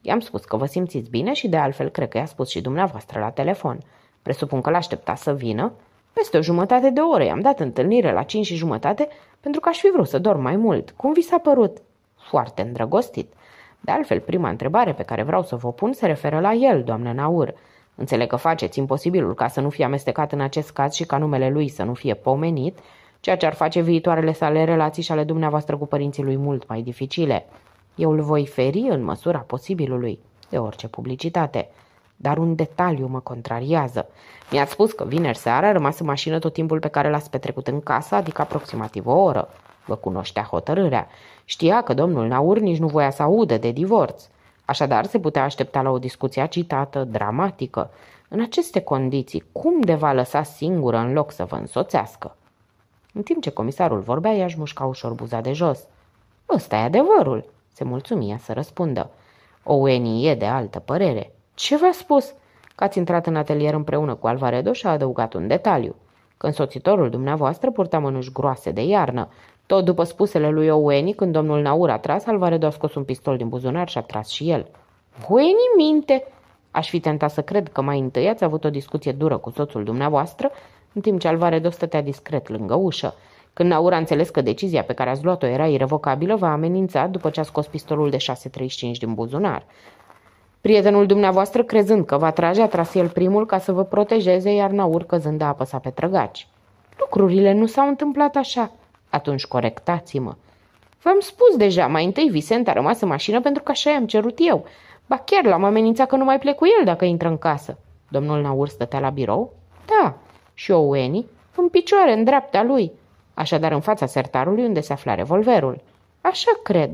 I-am spus că vă simțiți bine și de altfel cred că i-a spus și dumneavoastră la telefon. Presupun că l-aștepta să vină peste o jumătate de oră i-am dat întâlnire la cinci și jumătate pentru că aș fi vrut să dorm mai mult. Cum vi s-a părut? Foarte îndrăgostit. De altfel, prima întrebare pe care vreau să vă pun se referă la el, doamnă Naur. Înțeleg că faceți imposibilul ca să nu fie amestecat în acest caz și ca numele lui să nu fie pomenit, ceea ce ar face viitoarele sale relații și ale dumneavoastră cu părinții lui mult mai dificile. Eu îl voi feri în măsura posibilului de orice publicitate. Dar un detaliu mă contrariază. Mi-a spus că vineri seara a rămas în mașină tot timpul pe care l-ați petrecut în casă, adică aproximativ o oră. Vă cunoștea hotărârea. Știa că domnul Naur nici nu voia să audă de divorț. Așadar, se putea aștepta la o discuție agitată, dramatică. În aceste condiții, cum de va lăsa singură în loc să vă însoțească? În timp ce comisarul vorbea, ea își mușca ușor buza de jos. Ăsta e adevărul, se mulțumia să răspundă. O e de altă părere. Ce v-a spus? Că ați intrat în atelier împreună cu Alvaredo și a adăugat un detaliu. Că însoțitorul dumneavoastră purta mânuși groase de iarnă. Tot după spusele lui Oweni, când domnul Naur a tras, Alvaredo a scos un pistol din buzunar și a tras și el. Oweni minte! Aș fi tentat să cred că mai întâi ați avut o discuție dură cu soțul dumneavoastră, în timp ce Alvaredo stătea discret lângă ușă. Când Naura a înțeles că decizia pe care ați luat-o era irrevocabilă, v-a amenințat după ce a scos pistolul de 6.35 din buzunar. Prietenul dumneavoastră, crezând că va trage, a tras el primul ca să vă protejeze, iar Naur căzând a apăsat pe trăgaci. Lucrurile nu s-au întâmplat așa. Atunci corectați-mă. V-am spus deja, mai întâi Vicent a rămas în mașină pentru că așa i-am cerut eu. Ba chiar l-am amenințat că nu mai plec cu el dacă intră în casă. Domnul Naur stătea la birou? Da. Și Oweni? În picioare, în dreapta lui. Așadar în fața sertarului unde se afla revolverul. Așa cred.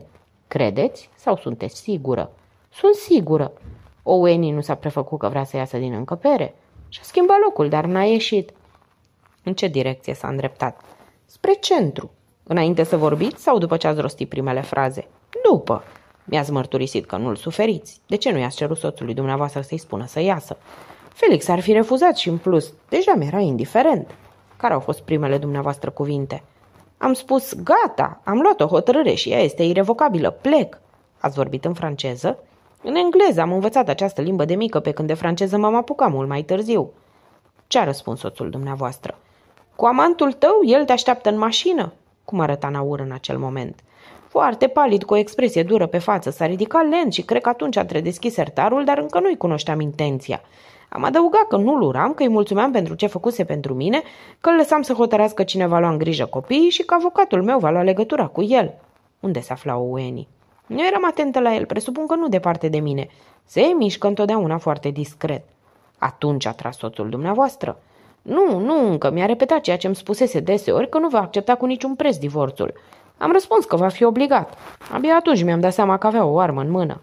Credeți sau sunteți sigură? Sunt sigură. Oweni nu s-a prefăcut că vrea să iasă din încăpere. Și-a schimbat locul, dar n-a ieșit. În ce direcție s-a îndreptat? Spre centru. Înainte să vorbiți sau după ce ați rostit primele fraze? După. Mi-ați mărturisit că nu-l suferiți. De ce nu i-ați cerut soțului dumneavoastră să-i spună să iasă? Felix ar fi refuzat și în plus, deja mi-era indiferent. Care au fost primele dumneavoastră cuvinte? Am spus, gata, am luat o hotărâre și ea este irrevocabilă, plec. Ați vorbit în franceză? În engleză am învățat această limbă de mică, pe când de franceză m-am apucat mult mai târziu. Ce-a răspuns soțul dumneavoastră? Cu amantul tău, el te așteaptă în mașină? Cum arăta Naur în acel moment? Foarte palid, cu o expresie dură pe față, s-a ridicat lent și cred că atunci a tredeschis sertarul, dar încă nu-i cunoșteam intenția. Am adăugat că nu-l uram, că îi mulțumeam pentru ce făcuse pentru mine, că îl lăsam să hotărească cine va lua în grijă copiii și că avocatul meu va lua legătura cu el. Unde se afla Ueni? Nu eram atentă la el, presupun că nu departe de mine. Se mișcă întotdeauna foarte discret. Atunci a tras soțul dumneavoastră. Nu, nu încă, mi-a repetat ceea ce îmi spusese deseori că nu va accepta cu niciun preț divorțul. Am răspuns că va fi obligat. Abia atunci mi-am dat seama că avea o armă în mână.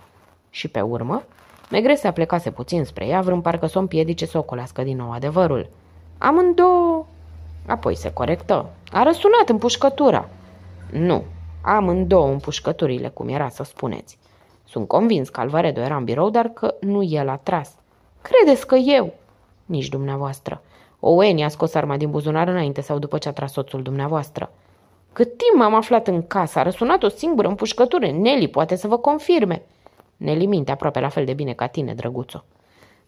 Și pe urmă, Negresa plecase puțin spre ea, vrând parcă să o împiedice să colească din nou adevărul. Amândouă... Apoi se corectă. A răsunat împușcătura. Nu, Amândouă împușcăturile, cum era să spuneți. Sunt convins că Alvaredo era în birou, dar că nu el a tras. Credeți că eu? Nici dumneavoastră. Owen a scos arma din buzunar înainte sau după ce a tras soțul dumneavoastră. Cât timp m-am aflat în casă, a răsunat o singură împușcătură. Nelly poate să vă confirme. Nelly minte aproape la fel de bine ca tine, drăguțo.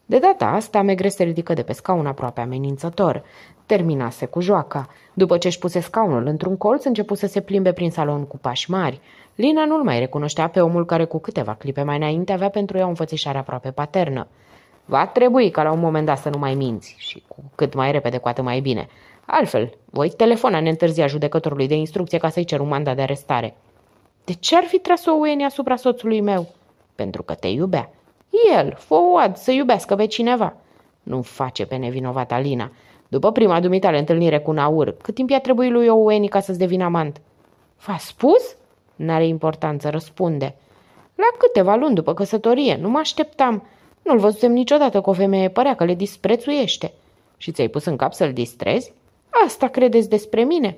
De data asta, Megre se ridică de pe scaun aproape amenințător terminase cu joaca. După ce își puse scaunul într-un colț, începu să se plimbe prin salon cu pași mari. Lina nu-l mai recunoștea pe omul care cu câteva clipe mai înainte avea pentru ea o înfățișare aproape paternă. Va trebui ca la un moment dat să nu mai minți și cu cât mai repede cu atât mai bine. Altfel, voi telefona neîntârzia judecătorului de instrucție ca să-i cer un mandat de arestare. De ce ar fi tras o uenie asupra soțului meu? Pentru că te iubea. El, fouad, să iubească pe cineva. Nu face pe nevinovata Lina. După prima dumitale întâlnire cu Naur, cât timp i-a trebuit lui Oweni ca să-ți devină amant? V-a spus? N-are importanță, răspunde. La câteva luni după căsătorie, nu mă așteptam. Nu-l văzusem niciodată cu o femeie părea că le disprețuiește. Și ți-ai pus în cap să-l distrezi? Asta credeți despre mine?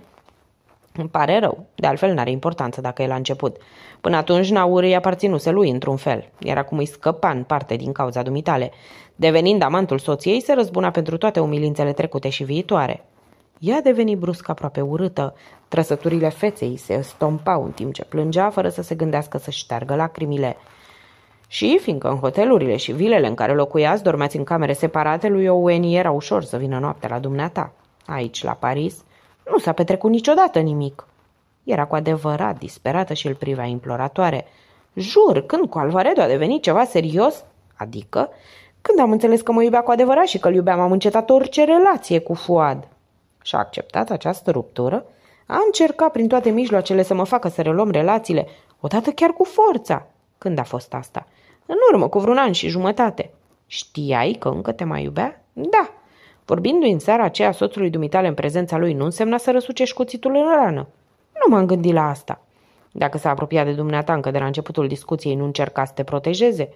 Îmi pare rău, de altfel n-are importanță dacă e la început. Până atunci Naur îi aparținuse lui într-un fel, iar acum îi scăpa în parte din cauza dumitale. Devenind amantul soției, se răzbuna pentru toate umilințele trecute și viitoare. Ea a devenit brusc aproape urâtă, trăsăturile feței se stompau în timp ce plângea, fără să se gândească să șteargă lacrimile. Și, fiindcă în hotelurile și vilele în care locuiați dormeați în camere separate, lui Owen era ușor să vină noaptea la dumneata. Aici, la Paris, nu s-a petrecut niciodată nimic. Era cu adevărat disperată și îl privea imploratoare. Jur, când cu Alvaredo a devenit ceva serios, adică când am înțeles că mă iubea cu adevărat și că îl iubeam, am încetat orice relație cu Fuad. Și-a acceptat această ruptură, a încercat prin toate mijloacele să mă facă să reluăm relațiile, odată chiar cu forța. Când a fost asta? În urmă, cu vreun an și jumătate. Știai că încă te mai iubea? Da, Vorbindu-i în seara aceea soțului dumitale în prezența lui nu însemna să răsucești cuțitul în rană. Nu m-am gândit la asta. Dacă s-a apropiat de dumneata încă de la începutul discuției nu încerca să te protejeze.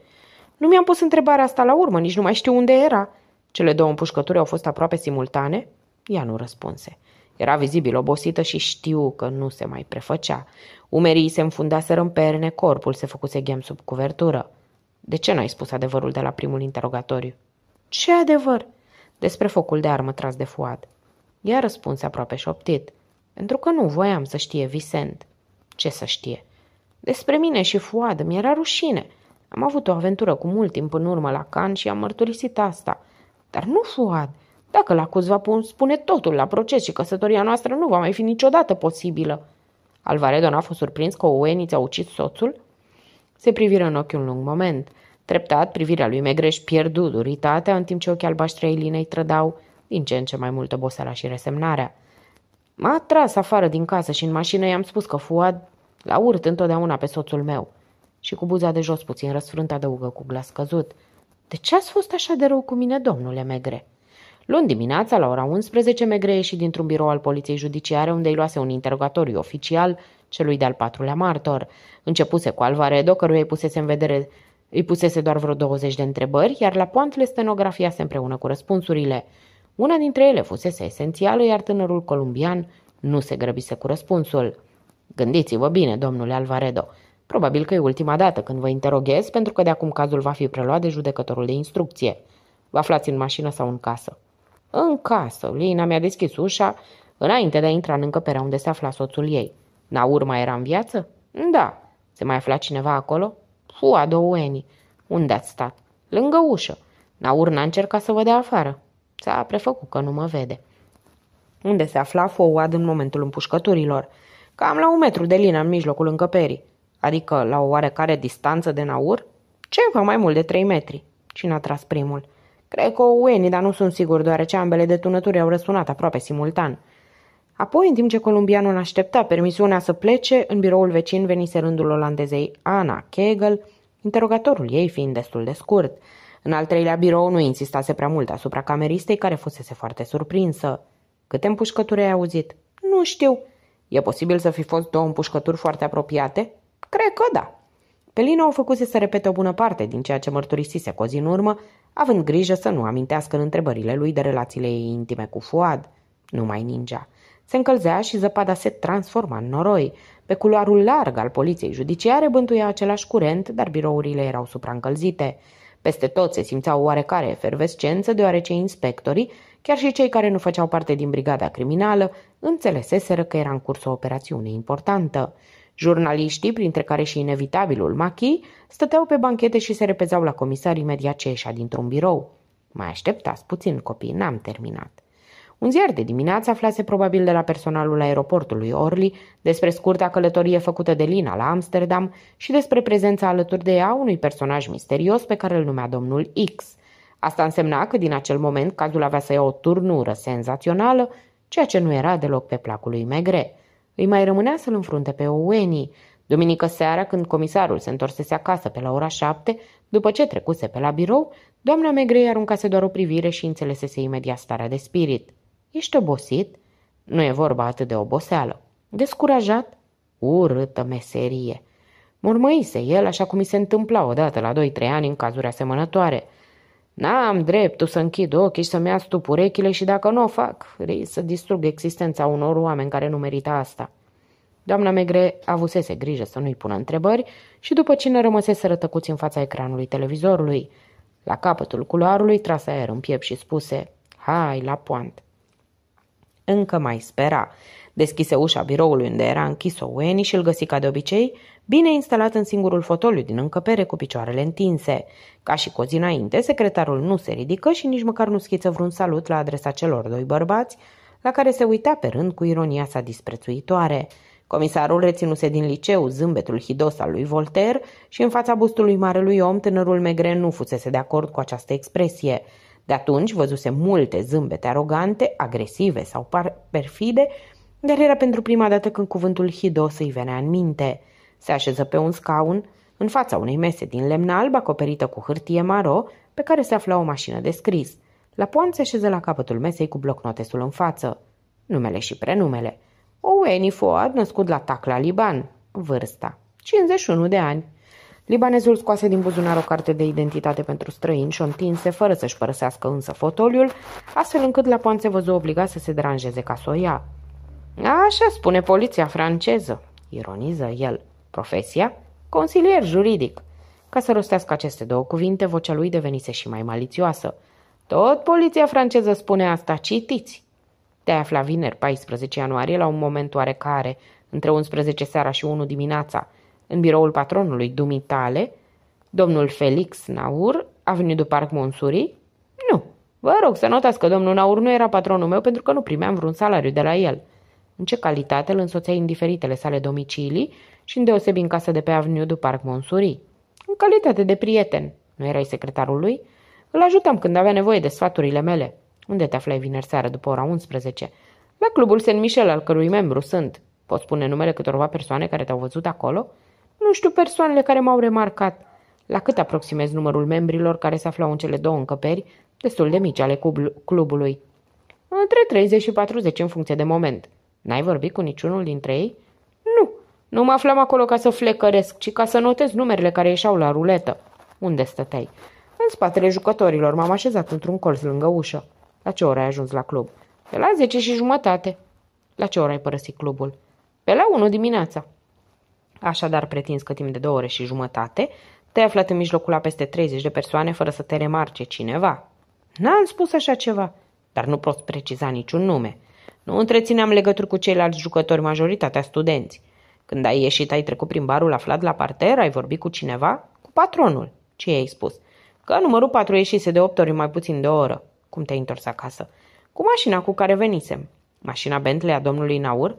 Nu mi-am pus întrebarea asta la urmă, nici nu mai știu unde era. Cele două împușcături au fost aproape simultane? Ea nu răspunse. Era vizibil obosită și știu că nu se mai prefăcea. Umerii se înfundaseră în perne, corpul se făcuse ghem sub cuvertură. De ce n-ai spus adevărul de la primul interogatoriu? Ce adevăr? despre focul de armă tras de Fuad. Ea răspuns aproape șoptit, pentru că nu voiam să știe Vicent. Ce să știe? Despre mine și fuad mi era rușine. Am avut o aventură cu mult timp în urmă la Can și am mărturisit asta. Dar nu fuad. Dacă la cuzva spune totul la proces și căsătoria noastră nu va mai fi niciodată posibilă. Alvaredon a fost surprins că Oeniț a ucis soțul? Se priviră în ochi un lung moment – Treptat, privirea lui Megreș pierdu duritatea, în timp ce ochii albaștri ai Linei trădau din ce în ce mai mult oboseala și resemnarea. M-a tras afară din casă și în mașină i-am spus că Fuad la urt întotdeauna pe soțul meu. Și cu buza de jos puțin răsfrânt adăugă cu glas căzut. De ce ați fost așa de rău cu mine, domnule Megre? Luni dimineața, la ora 11, Megre ieși dintr-un birou al poliției judiciare unde îi luase un interogatoriu oficial celui de-al patrulea martor. Începuse cu Alvaredo, căruia îi pusese în vedere îi pusese doar vreo 20 de întrebări, iar la poant le stenografiase împreună cu răspunsurile. Una dintre ele fusese esențială, iar tânărul columbian nu se grăbise cu răspunsul. Gândiți-vă bine, domnule Alvaredo. Probabil că e ultima dată când vă interoghez, pentru că de acum cazul va fi preluat de judecătorul de instrucție. Vă aflați în mașină sau în casă? În casă. Lina mi-a deschis ușa înainte de a intra în încăperea unde se afla soțul ei. Naur mai era în viață? Da. Se mai afla cineva acolo? Cu adoueni. Unde ați stat? Lângă ușă. n a încercat să vă dea afară. S-a prefăcut că nu mă vede. Unde se afla Fouad în momentul împușcăturilor? Cam la un metru de lină în mijlocul încăperii. Adică la o oarecare distanță de Naur? Ceva mai mult de trei metri. Cine a tras primul? Cred că o Ueni, dar nu sunt sigur, deoarece ambele detunături au răsunat aproape simultan. Apoi, în timp ce columbianul aștepta permisiunea să plece, în biroul vecin venise rândul olandezei Ana Kegel, interogatorul ei fiind destul de scurt. În al treilea birou nu insistase prea mult asupra cameristei, care fusese foarte surprinsă. Câte împușcături ai auzit? Nu știu. E posibil să fi fost două împușcături foarte apropiate? Cred că da. Pelina o făcuse să repete o bună parte din ceea ce mărturisise cu în urmă, având grijă să nu amintească în întrebările lui de relațiile ei intime cu Fuad. Nu mai ningea. Se încălzea și zăpada se transforma în noroi. Pe culoarul larg al poliției judiciare bântuia același curent, dar birourile erau supraîncălzite. Peste tot se simțeau oarecare efervescență, deoarece inspectorii, chiar și cei care nu făceau parte din brigada criminală, înțeleseseră că era în curs o operațiune importantă. Jurnaliștii, printre care și inevitabilul Machi, stăteau pe banchete și se repezau la comisar imediat ce ieșea dintr-un birou. Mai așteptați puțin, copii, n-am terminat. Un ziar de dimineață aflase probabil de la personalul aeroportului Orly despre scurta călătorie făcută de Lina la Amsterdam și despre prezența alături de ea unui personaj misterios pe care îl numea domnul X. Asta însemna că din acel moment cazul avea să ia o turnură senzațională, ceea ce nu era deloc pe placul lui Megre. Îi mai rămânea să-l înfrunte pe Oweni. Duminică seara, când comisarul se întorsese acasă pe la ora șapte, după ce trecuse pe la birou, doamna Megre aruncase doar o privire și înțelesese imediat starea de spirit. Ești obosit? Nu e vorba atât de oboseală. Descurajat? Urâtă meserie. Mormăise el așa cum mi se întâmpla odată la 2-3 ani în cazuri asemănătoare. N-am dreptul să închid ochii și să-mi astup urechile și dacă nu o fac, risc să distrug existența unor oameni care nu merită asta. Doamna Megre avusese grijă să nu-i pună întrebări și după cine rămăsese rătăcuți în fața ecranului televizorului. La capătul culoarului trase aer în piept și spuse, hai la poant. Încă mai spera. Deschise ușa biroului unde era închis Oweni și îl găsi ca de obicei, bine instalat în singurul fotoliu din încăpere cu picioarele întinse. Ca și cozi înainte, secretarul nu se ridică și nici măcar nu schiță vreun salut la adresa celor doi bărbați, la care se uita pe rând cu ironia sa disprețuitoare. Comisarul reținuse din liceu zâmbetul hidos al lui Voltaire și în fața bustului marelui om tânărul Megren nu fusese de acord cu această expresie – de atunci văzuse multe zâmbete arogante, agresive sau perfide, dar era pentru prima dată când cuvântul Hido să-i venea în minte. Se așeză pe un scaun, în fața unei mese din lemn alb acoperită cu hârtie maro, pe care se afla o mașină de scris. La poanță se așeză la capătul mesei cu blocnotesul în față. Numele și prenumele. Oweni Fuad, născut la Tacla, Liban. Vârsta. 51 de ani. Libanezul scoase din buzunar o carte de identitate pentru străin și o întinse, fără să-și părăsească însă fotoliul, astfel încât la poanțe văzu obligat să se deranjeze ca să o ia. Așa spune poliția franceză, ironiză el. Profesia? Consilier juridic. Ca să rostească aceste două cuvinte, vocea lui devenise și mai malițioasă. Tot poliția franceză spune asta, citiți! Te-ai afla vineri, 14 ianuarie, la un moment oarecare, între 11 seara și 1 dimineața – în biroul patronului dumitale, domnul Felix Naur, a venit după Parc Monsurii? Nu. Vă rog să notați că domnul Naur nu era patronul meu pentru că nu primeam vreun salariu de la el. În ce calitate îl însoțea indiferitele diferitele sale domicilii și îndeosebi în casa de pe Avenue du Parc Monsurii? În calitate de prieten. Nu erai secretarul lui? Îl ajutam când avea nevoie de sfaturile mele. Unde te aflai vineri seara după ora 11? La clubul Saint Michel, al cărui membru sunt. Poți spune numele câtorva persoane care te-au văzut acolo? Nu știu persoanele care m-au remarcat. La cât aproximez numărul membrilor care se aflau în cele două încăperi, destul de mici ale clubului? Între 30 și 40 în funcție de moment. N-ai vorbit cu niciunul dintre ei? Nu. Nu mă aflam acolo ca să flecăresc, ci ca să notez numerele care ieșau la ruletă. Unde stăteai? În spatele jucătorilor m-am așezat într-un colț lângă ușă. La ce oră ai ajuns la club? Pe la 10 și jumătate. La ce oră ai părăsit clubul? Pe la 1 dimineața așadar pretins că timp de două ore și jumătate te-ai aflat în mijlocul a peste 30 de persoane fără să te remarce cineva. N-am spus așa ceva, dar nu pot preciza niciun nume. Nu întrețineam legături cu ceilalți jucători, majoritatea studenți. Când ai ieșit, ai trecut prin barul aflat la parter, ai vorbit cu cineva? Cu patronul. Ce ai spus? Că numărul 4 ieșise de 8 ori mai puțin de o oră. Cum te-ai întors acasă? Cu mașina cu care venisem. Mașina Bentley a domnului Naur?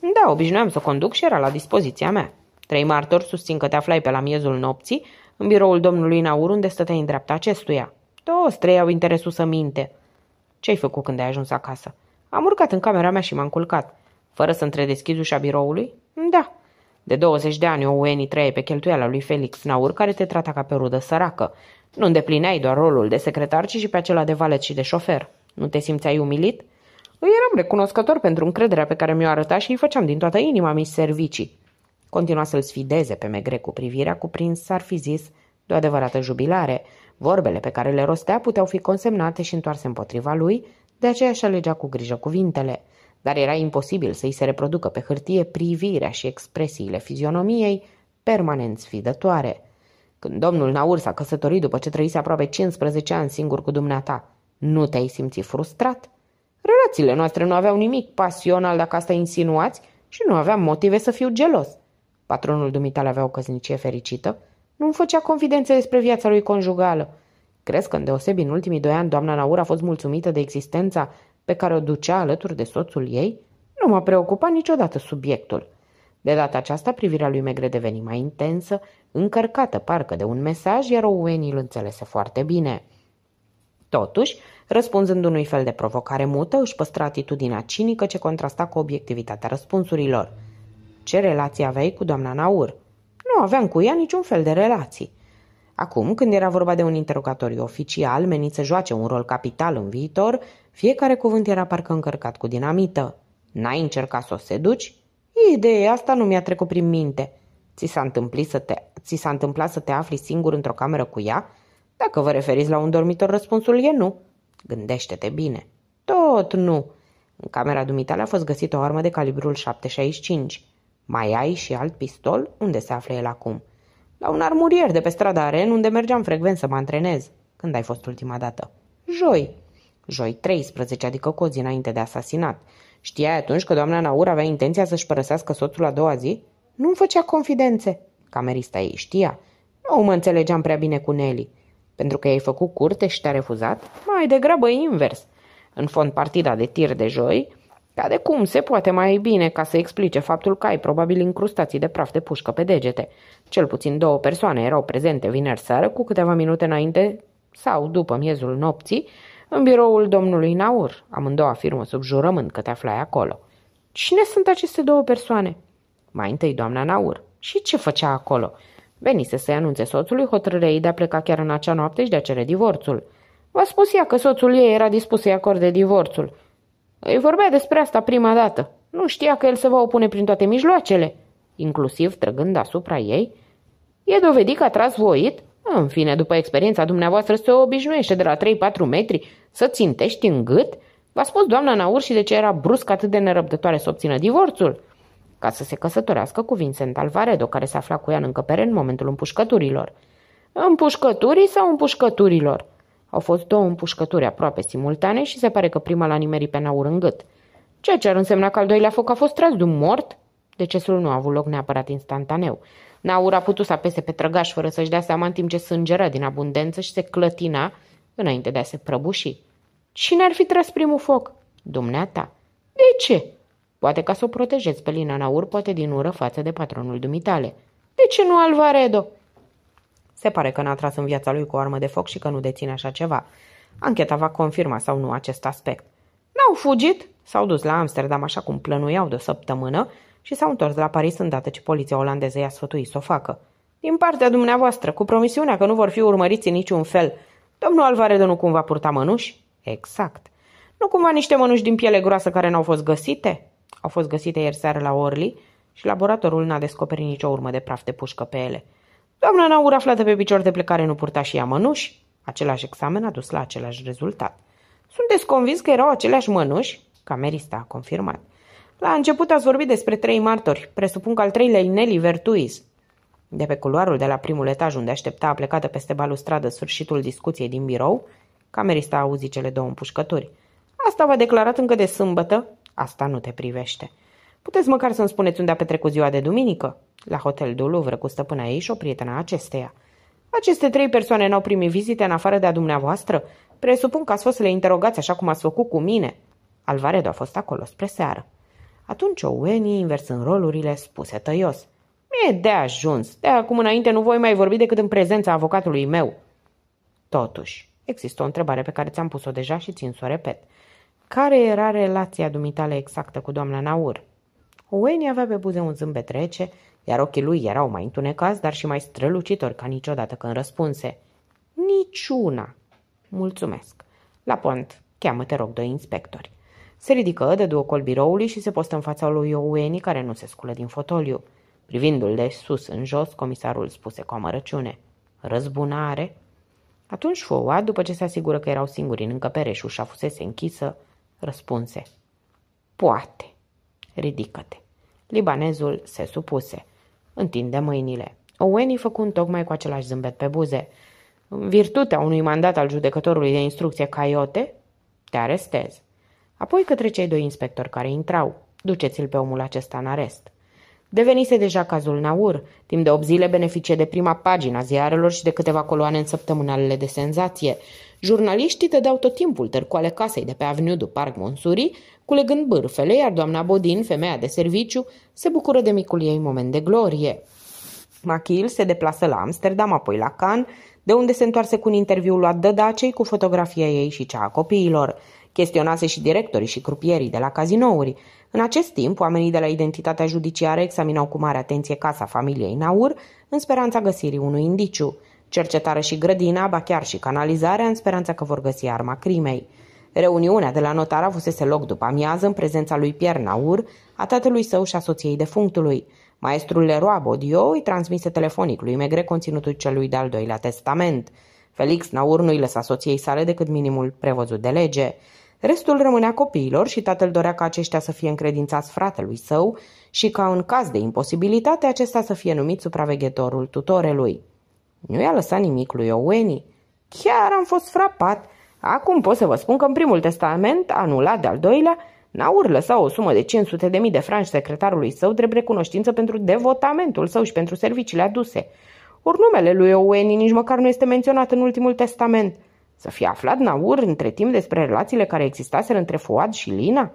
Da, obișnuiam să o conduc și era la dispoziția mea. Trei martori susțin că te aflai pe la miezul nopții în biroul domnului Naur unde stăteai în dreapta acestuia. Toți trei au interesul să minte. Ce-ai făcut când ai ajuns acasă? Am urcat în camera mea și m-am culcat. Fără să întredeschizi ușa biroului? Da. De 20 de ani o UENI trăie pe cheltuiala lui Felix Naur, care te trata ca pe rudă săracă. Nu îndeplineai doar rolul de secretar, ci și pe acela de valet și de șofer. Nu te simțeai umilit? Îi eram recunoscător pentru încrederea pe care mi-o arăta și îi făceam din toată inima mi servicii. Continua să-l sfideze pe Megre cu privirea cuprins, ar fi zis, de o adevărată jubilare. Vorbele pe care le rostea puteau fi consemnate și întoarse împotriva lui, de aceea și alegea cu grijă cuvintele. Dar era imposibil să-i se reproducă pe hârtie privirea și expresiile fizionomiei, permanent sfidătoare. Când domnul Naur s-a căsătorit după ce trăise aproape 15 ani singur cu dumneata, nu te-ai simțit frustrat? Relațiile noastre nu aveau nimic pasional dacă asta insinuați și nu aveam motive să fiu gelos patronul dumitale avea o căsnicie fericită, nu îmi făcea confidențe despre viața lui conjugală. Crezi că, îndeosebi, în ultimii doi ani, doamna Naur a fost mulțumită de existența pe care o ducea alături de soțul ei? Nu m-a preocupa niciodată subiectul. De data aceasta, privirea lui Megre deveni mai intensă, încărcată parcă de un mesaj, iar Owen îl înțelese foarte bine. Totuși, răspunzând unui fel de provocare mută, își păstra atitudinea cinică ce contrasta cu obiectivitatea răspunsurilor – ce relații aveai cu doamna Naur? Nu aveam cu ea niciun fel de relații. Acum, când era vorba de un interogatoriu oficial menit să joace un rol capital în viitor, fiecare cuvânt era parcă încărcat cu dinamită. N-ai încercat să o seduci? Ideea asta nu mi-a trecut prin minte. Ți s-a întâmplat să te, ți s-a întâmplat să te afli singur într-o cameră cu ea? Dacă vă referiți la un dormitor, răspunsul e nu. Gândește-te bine. Tot nu. În camera dumitale a fost găsită o armă de calibrul 765. Mai ai și alt pistol? Unde se află el acum? La un armurier de pe strada Aren, unde mergeam frecvent să mă antrenez. Când ai fost ultima dată? Joi. Joi 13, adică cu o zi înainte de asasinat. Știai atunci că doamna Naur avea intenția să-și părăsească soțul la doua zi? Nu-mi făcea confidențe. Camerista ei știa. Nu mă înțelegeam prea bine cu Nelly. Pentru că ai făcut curte și te-a refuzat? Mai degrabă invers. În fond, partida de tir de joi ca de cum, se poate mai bine ca să explice faptul că ai probabil incrustații de praf de pușcă pe degete. Cel puțin două persoane erau prezente vineri seară cu câteva minute înainte sau după miezul nopții în biroul domnului Naur. Amândouă afirmă sub jurământ că te aflai acolo. Cine sunt aceste două persoane? Mai întâi doamna Naur. Și ce făcea acolo? Venise să-i anunțe soțului hotărârea ei de a pleca chiar în acea noapte și de a cere divorțul. V-a spus ea că soțul ei era dispus să-i acorde divorțul. Îi vorbea despre asta prima dată. Nu știa că el se va opune prin toate mijloacele, inclusiv trăgând asupra ei. E dovedit că a tras voit? În fine, după experiența dumneavoastră, se obișnuiește de la 3-4 metri să țintești în gât? V-a spus doamna Naur și de ce era brusc atât de nerăbdătoare să obțină divorțul? Ca să se căsătorească cu Vincent Alvaredo, care se afla cu ea în încăpere în momentul împușcăturilor. Împușcăturii sau împușcăturilor? Au fost două împușcături aproape simultane și se pare că prima l-a nimerit pe Naur în gât. Ceea ce ar însemna că al doilea foc a fost tras de un mort? Decesul nu a avut loc neapărat instantaneu. Naur a putut să apese pe trăgaș fără să-și dea seama în timp ce sângera din abundență și se clătina înainte de a se prăbuși. Cine ar fi tras primul foc? Dumneata. De ce? Poate ca să o protejezi pe Lina Naur, poate din ură față de patronul dumitale. De ce nu Alvaredo? Se pare că n-a tras în viața lui cu o armă de foc și că nu deține așa ceva. Ancheta va confirma sau nu acest aspect. N-au fugit, s-au dus la Amsterdam așa cum plănuiau de o săptămână și s-au întors la Paris îndată ce poliția olandeză i-a sfătuit să o facă. Din partea dumneavoastră, cu promisiunea că nu vor fi urmăriți în niciun fel, domnul Alvaredo nu cumva purta mănuși? Exact. Nu cumva niște mănuși din piele groasă care n-au fost găsite? Au fost găsite ieri seară la Orly și laboratorul n-a descoperit nicio urmă de praf de pușcă pe ele. Doamna Naur, aflată pe picior de plecare, nu purta și ea mănuși. Același examen a dus la același rezultat. Sunteți convins că erau aceleași mănuși? Camerista a confirmat. La început ați vorbit despre trei martori. Presupun că al treilea e Nelly Vertuiz. De pe culoarul de la primul etaj unde aștepta a plecată peste balustradă sfârșitul discuției din birou, camerista a auzit cele două împușcături. Asta v-a declarat încă de sâmbătă. Asta nu te privește. Puteți măcar să-mi spuneți unde a petrecut ziua de duminică? La Hotel du Louvre cu stăpâna ei și o prietena acesteia. Aceste trei persoane n-au primit vizite în afară de a dumneavoastră? Presupun că ați fost să le interogați așa cum ați făcut cu mine. Alvaredo a fost acolo spre seară. Atunci o invers în rolurile, spuse tăios. E de ajuns. De acum înainte nu voi mai vorbi decât în prezența avocatului meu. Totuși, există o întrebare pe care ți-am pus-o deja și țin să o repet. Care era relația dumitale exactă cu doamna Naur? Owen avea pe buze un zâmbet rece, iar ochii lui erau mai întunecați, dar și mai strălucitori ca niciodată când răspunse. Niciuna! Mulțumesc! La pont, cheamă, te rog, doi inspectori. Se ridică, de două col biroului și se postă în fața lui Oweni, care nu se sculă din fotoliu. Privindu-l de sus în jos, comisarul spuse cu amărăciune. Răzbunare? Atunci Foua, după ce se asigură că erau singuri în încăpere și ușa fusese închisă, răspunse. Poate. Ridică-te. Libanezul se supuse. Întinde mâinile. Oweni făcu tocmai cu același zâmbet pe buze. În virtutea unui mandat al judecătorului de instrucție Caiote, te arestez. Apoi către cei doi inspectori care intrau. Duceți-l pe omul acesta în arest. Devenise deja cazul Naur. Timp de 8 zile beneficie de prima pagina ziarelor și de câteva coloane în săptămânalele de senzație. Jurnaliștii dau tot timpul târcoale casei de pe Avenue du Parc Monsuri culegând bârfele, iar doamna Bodin, femeia de serviciu, se bucură de micul ei moment de glorie. Machil se deplasă la Amsterdam, apoi la Cannes, de unde se întoarse cu un interviu luat de Dacei cu fotografia ei și cea a copiilor. Chestionase și directorii și crupierii de la cazinouri. În acest timp, oamenii de la identitatea judiciară examinau cu mare atenție casa familiei Naur, în speranța găsirii unui indiciu. Cercetare și grădina, ba chiar și canalizarea, în speranța că vor găsi arma crimei. Reuniunea de la Notara fusese loc după amiază în prezența lui Pierre Naur, a tatălui său și a soției defunctului. Maestrul Leroy Bodio îi transmise telefonic lui Megre conținutul celui de-al doilea testament. Felix Naur nu-i lăsa soției sale decât minimul prevăzut de lege. Restul rămânea copiilor și tatăl dorea ca aceștia să fie încredințați fratelui său și ca în caz de imposibilitate acesta să fie numit supraveghetorul tutorelui. Nu i-a lăsat nimic lui Oweni. Chiar am fost frapat Acum pot să vă spun că în primul testament, anulat de-al doilea, Naur lăsa o sumă de 500.000 de de franci secretarului său drept recunoștință pentru devotamentul său și pentru serviciile aduse. Or, numele lui Oweni nici măcar nu este menționat în ultimul testament. Să fi aflat Naur între timp despre relațiile care existaseră între Fuad și Lina?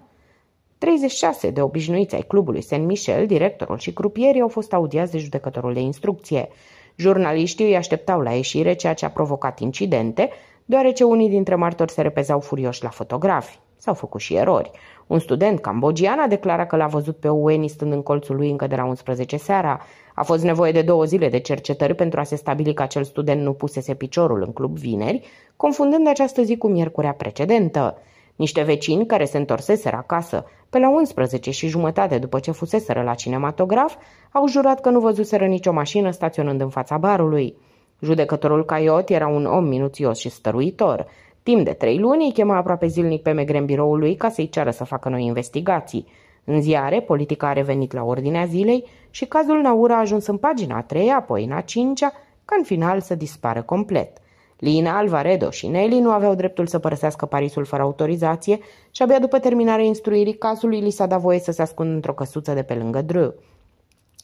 36 de obișnuiți ai clubului Saint-Michel, directorul și crupierii au fost audiați de judecătorul de instrucție. Jurnaliștii îi așteptau la ieșire, ceea ce a provocat incidente, deoarece unii dintre martori se repezau furioși la fotografi. S-au făcut și erori. Un student cambogian a declarat că l-a văzut pe Ueni stând în colțul lui încă de la 11 seara. A fost nevoie de două zile de cercetări pentru a se stabili că acel student nu pusese piciorul în club vineri, confundând această zi cu miercurea precedentă. Niște vecini care se întorseseră acasă pe la 11 și jumătate după ce fuseseră la cinematograf au jurat că nu văzuseră nicio mașină staționând în fața barului. Judecătorul Caiot era un om minuțios și stăruitor. Timp de trei luni îi chema aproape zilnic pe Megre în biroul lui ca să-i ceară să facă noi investigații. În ziare, politica a revenit la ordinea zilei și cazul Naura a ajuns în pagina a treia, apoi în a cincea, ca în final să dispară complet. Lina, Alvaredo și Nelly nu aveau dreptul să părăsească Parisul fără autorizație și abia după terminarea instruirii cazului li s-a dat voie să se ascundă într-o căsuță de pe lângă drâu.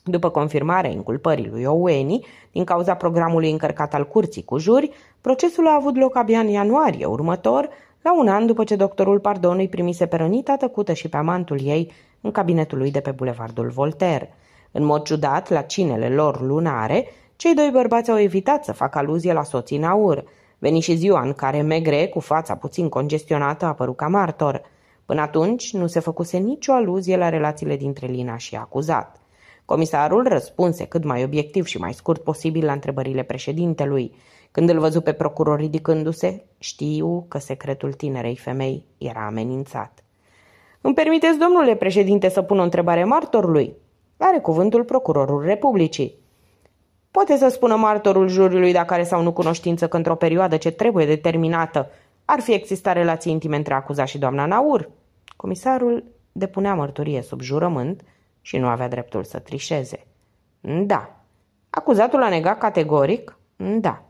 După confirmarea inculpării lui Oweni, din cauza programului încărcat al curții cu juri, procesul a avut loc abia în ianuarie următor, la un an după ce doctorul Pardon îi primise pe rănita tăcută și pe amantul ei în cabinetul lui de pe bulevardul Voltaire. În mod ciudat, la cinele lor lunare, cei doi bărbați au evitat să facă aluzie la soții în aur. Veni și ziua în care Megre, cu fața puțin congestionată, a apărut ca martor. Până atunci, nu se făcuse nicio aluzie la relațiile dintre Lina și acuzat. Comisarul răspunse cât mai obiectiv și mai scurt posibil la întrebările președintelui. Când îl văzu pe procuror ridicându-se, știu că secretul tinerei femei era amenințat. Îmi permiteți, domnule președinte, să pun o întrebare martorului? Are cuvântul procurorul Republicii. Poate să spună martorul juriului dacă are sau nu cunoștință că într-o perioadă ce trebuie determinată ar fi existat relații intime între acuzat și doamna Naur. Comisarul depunea mărturie sub jurământ, și nu avea dreptul să trișeze. Da. Acuzatul a negat categoric? Da.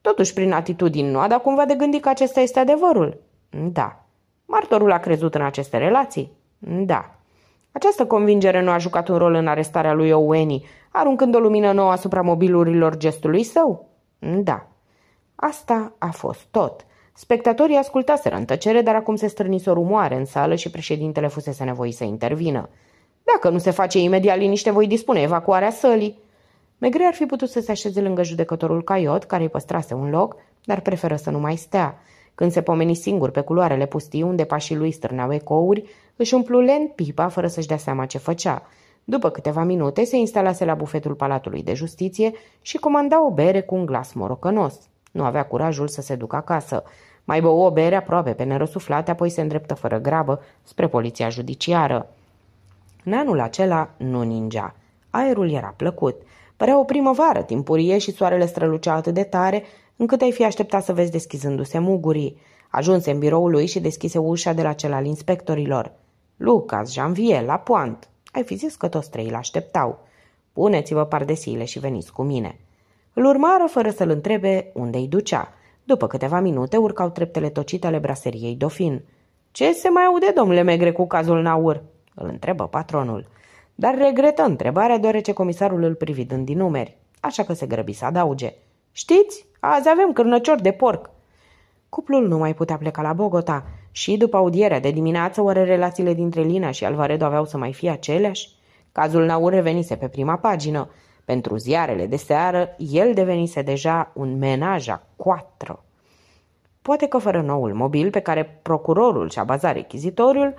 Totuși, prin atitudini nu a dat cumva de gândit că acesta este adevărul? Da. Martorul a crezut în aceste relații? Da. Această convingere nu a jucat un rol în arestarea lui Oweni, aruncând o lumină nouă asupra mobilurilor gestului său? Da. Asta a fost tot. Spectatorii ascultaseră în tăcere, dar acum se strânise o rumoare în sală și președintele fusese nevoit să intervină. Dacă nu se face imediat liniște, voi dispune evacuarea sălii. Megre ar fi putut să se așeze lângă judecătorul Caiot, care îi păstrase un loc, dar preferă să nu mai stea. Când se pomeni singur pe culoarele pustii, unde pașii lui strâneau ecouri, își umplu lent pipa fără să-și dea seama ce făcea. După câteva minute, se instalase la bufetul Palatului de Justiție și comanda o bere cu un glas morocănos. Nu avea curajul să se ducă acasă. Mai bău o bere aproape pe nerosuflate, apoi se îndreptă fără grabă spre poliția judiciară. Neanul acela nu ningea. Aerul era plăcut. Părea o primăvară timpurie și soarele strălucea atât de tare încât ai fi așteptat să vezi deschizându-se mugurii. Ajunse în biroul lui și deschise ușa de la cel al inspectorilor. Lucas, Janvier, la poant. Ai fi zis că toți trei îl așteptau. Puneți-vă pardesiile și veniți cu mine. Îl urmară fără să-l întrebe unde îi ducea. După câteva minute urcau treptele tocite ale braseriei Dofin. Ce se mai aude, domnule Megre, cu cazul Naur?" îl întrebă patronul. Dar regretă întrebarea deoarece comisarul îl prividând din numeri, așa că se grăbi să adauge. Știți, azi avem cârnăcior de porc. Cuplul nu mai putea pleca la Bogota și după audierea de dimineață oare relațiile dintre Lina și Alvaredo aveau să mai fie aceleași? Cazul Naur revenise pe prima pagină. Pentru ziarele de seară, el devenise deja un menaj a quattro. Poate că fără noul mobil pe care procurorul și-a bazat rechizitoriul,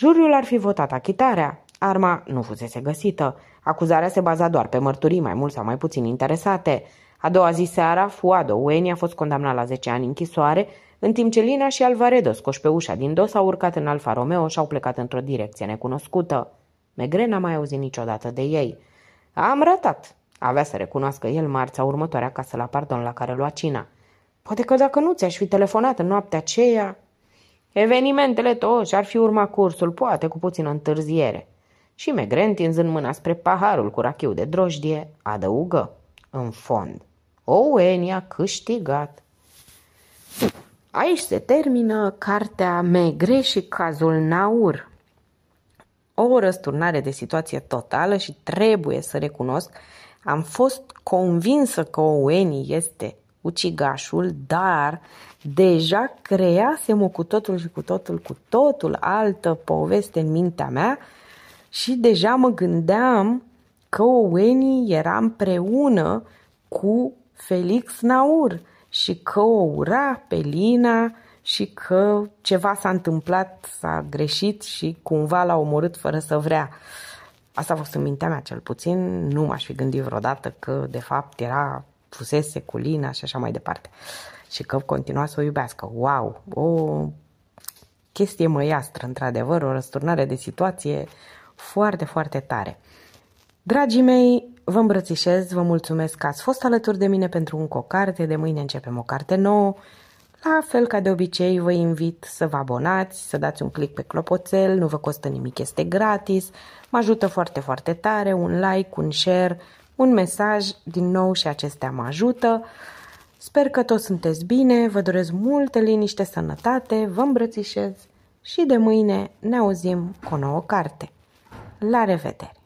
Juriul ar fi votat achitarea. Arma nu fusese găsită. Acuzarea se baza doar pe mărturii mai mult sau mai puțin interesate. A doua zi seara, Fuado Ueni a fost condamnat la 10 ani închisoare, în timp ce Lina și Alvaredo, scoși pe ușa din dos, au urcat în Alfa Romeo și au plecat într-o direcție necunoscută. Megre n-a mai auzit niciodată de ei. Am ratat, avea să recunoască el marța următoarea casă la pardon la care lua cina. Poate că dacă nu ți-aș fi telefonat în noaptea aceea... Evenimentele toți ar fi urma cursul, poate cu puțină întârziere. Și Megre, întinzând mâna spre paharul cu rachiu de drojdie, adăugă, în fond, Owenia a câștigat. Aici se termină cartea Megre și cazul Naur. O răsturnare de situație totală și trebuie să recunosc, am fost convinsă că Owen este ucigașul, dar deja creasem cu totul și cu totul, cu totul altă poveste în mintea mea și deja mă gândeam că Owenii era împreună cu Felix Naur și că o ura pe Lina și că ceva s-a întâmplat, s-a greșit și cumva l-a omorât fără să vrea. Asta a fost în mintea mea cel puțin, nu m-aș fi gândit vreodată că de fapt era fusese cu Lina și așa mai departe. Și că continua să o iubească. Wow! O chestie măiastră, într-adevăr, o răsturnare de situație foarte, foarte tare. Dragii mei, vă îmbrățișez, vă mulțumesc că ați fost alături de mine pentru un o carte. De mâine începem o carte nouă. La fel ca de obicei, vă invit să vă abonați, să dați un click pe clopoțel, nu vă costă nimic, este gratis, mă ajută foarte, foarte tare, un like, un share, un mesaj din nou și acestea mă ajută. Sper că toți sunteți bine, vă doresc multă liniște, sănătate, vă îmbrățișez și de mâine ne auzim cu o nouă carte. La revedere!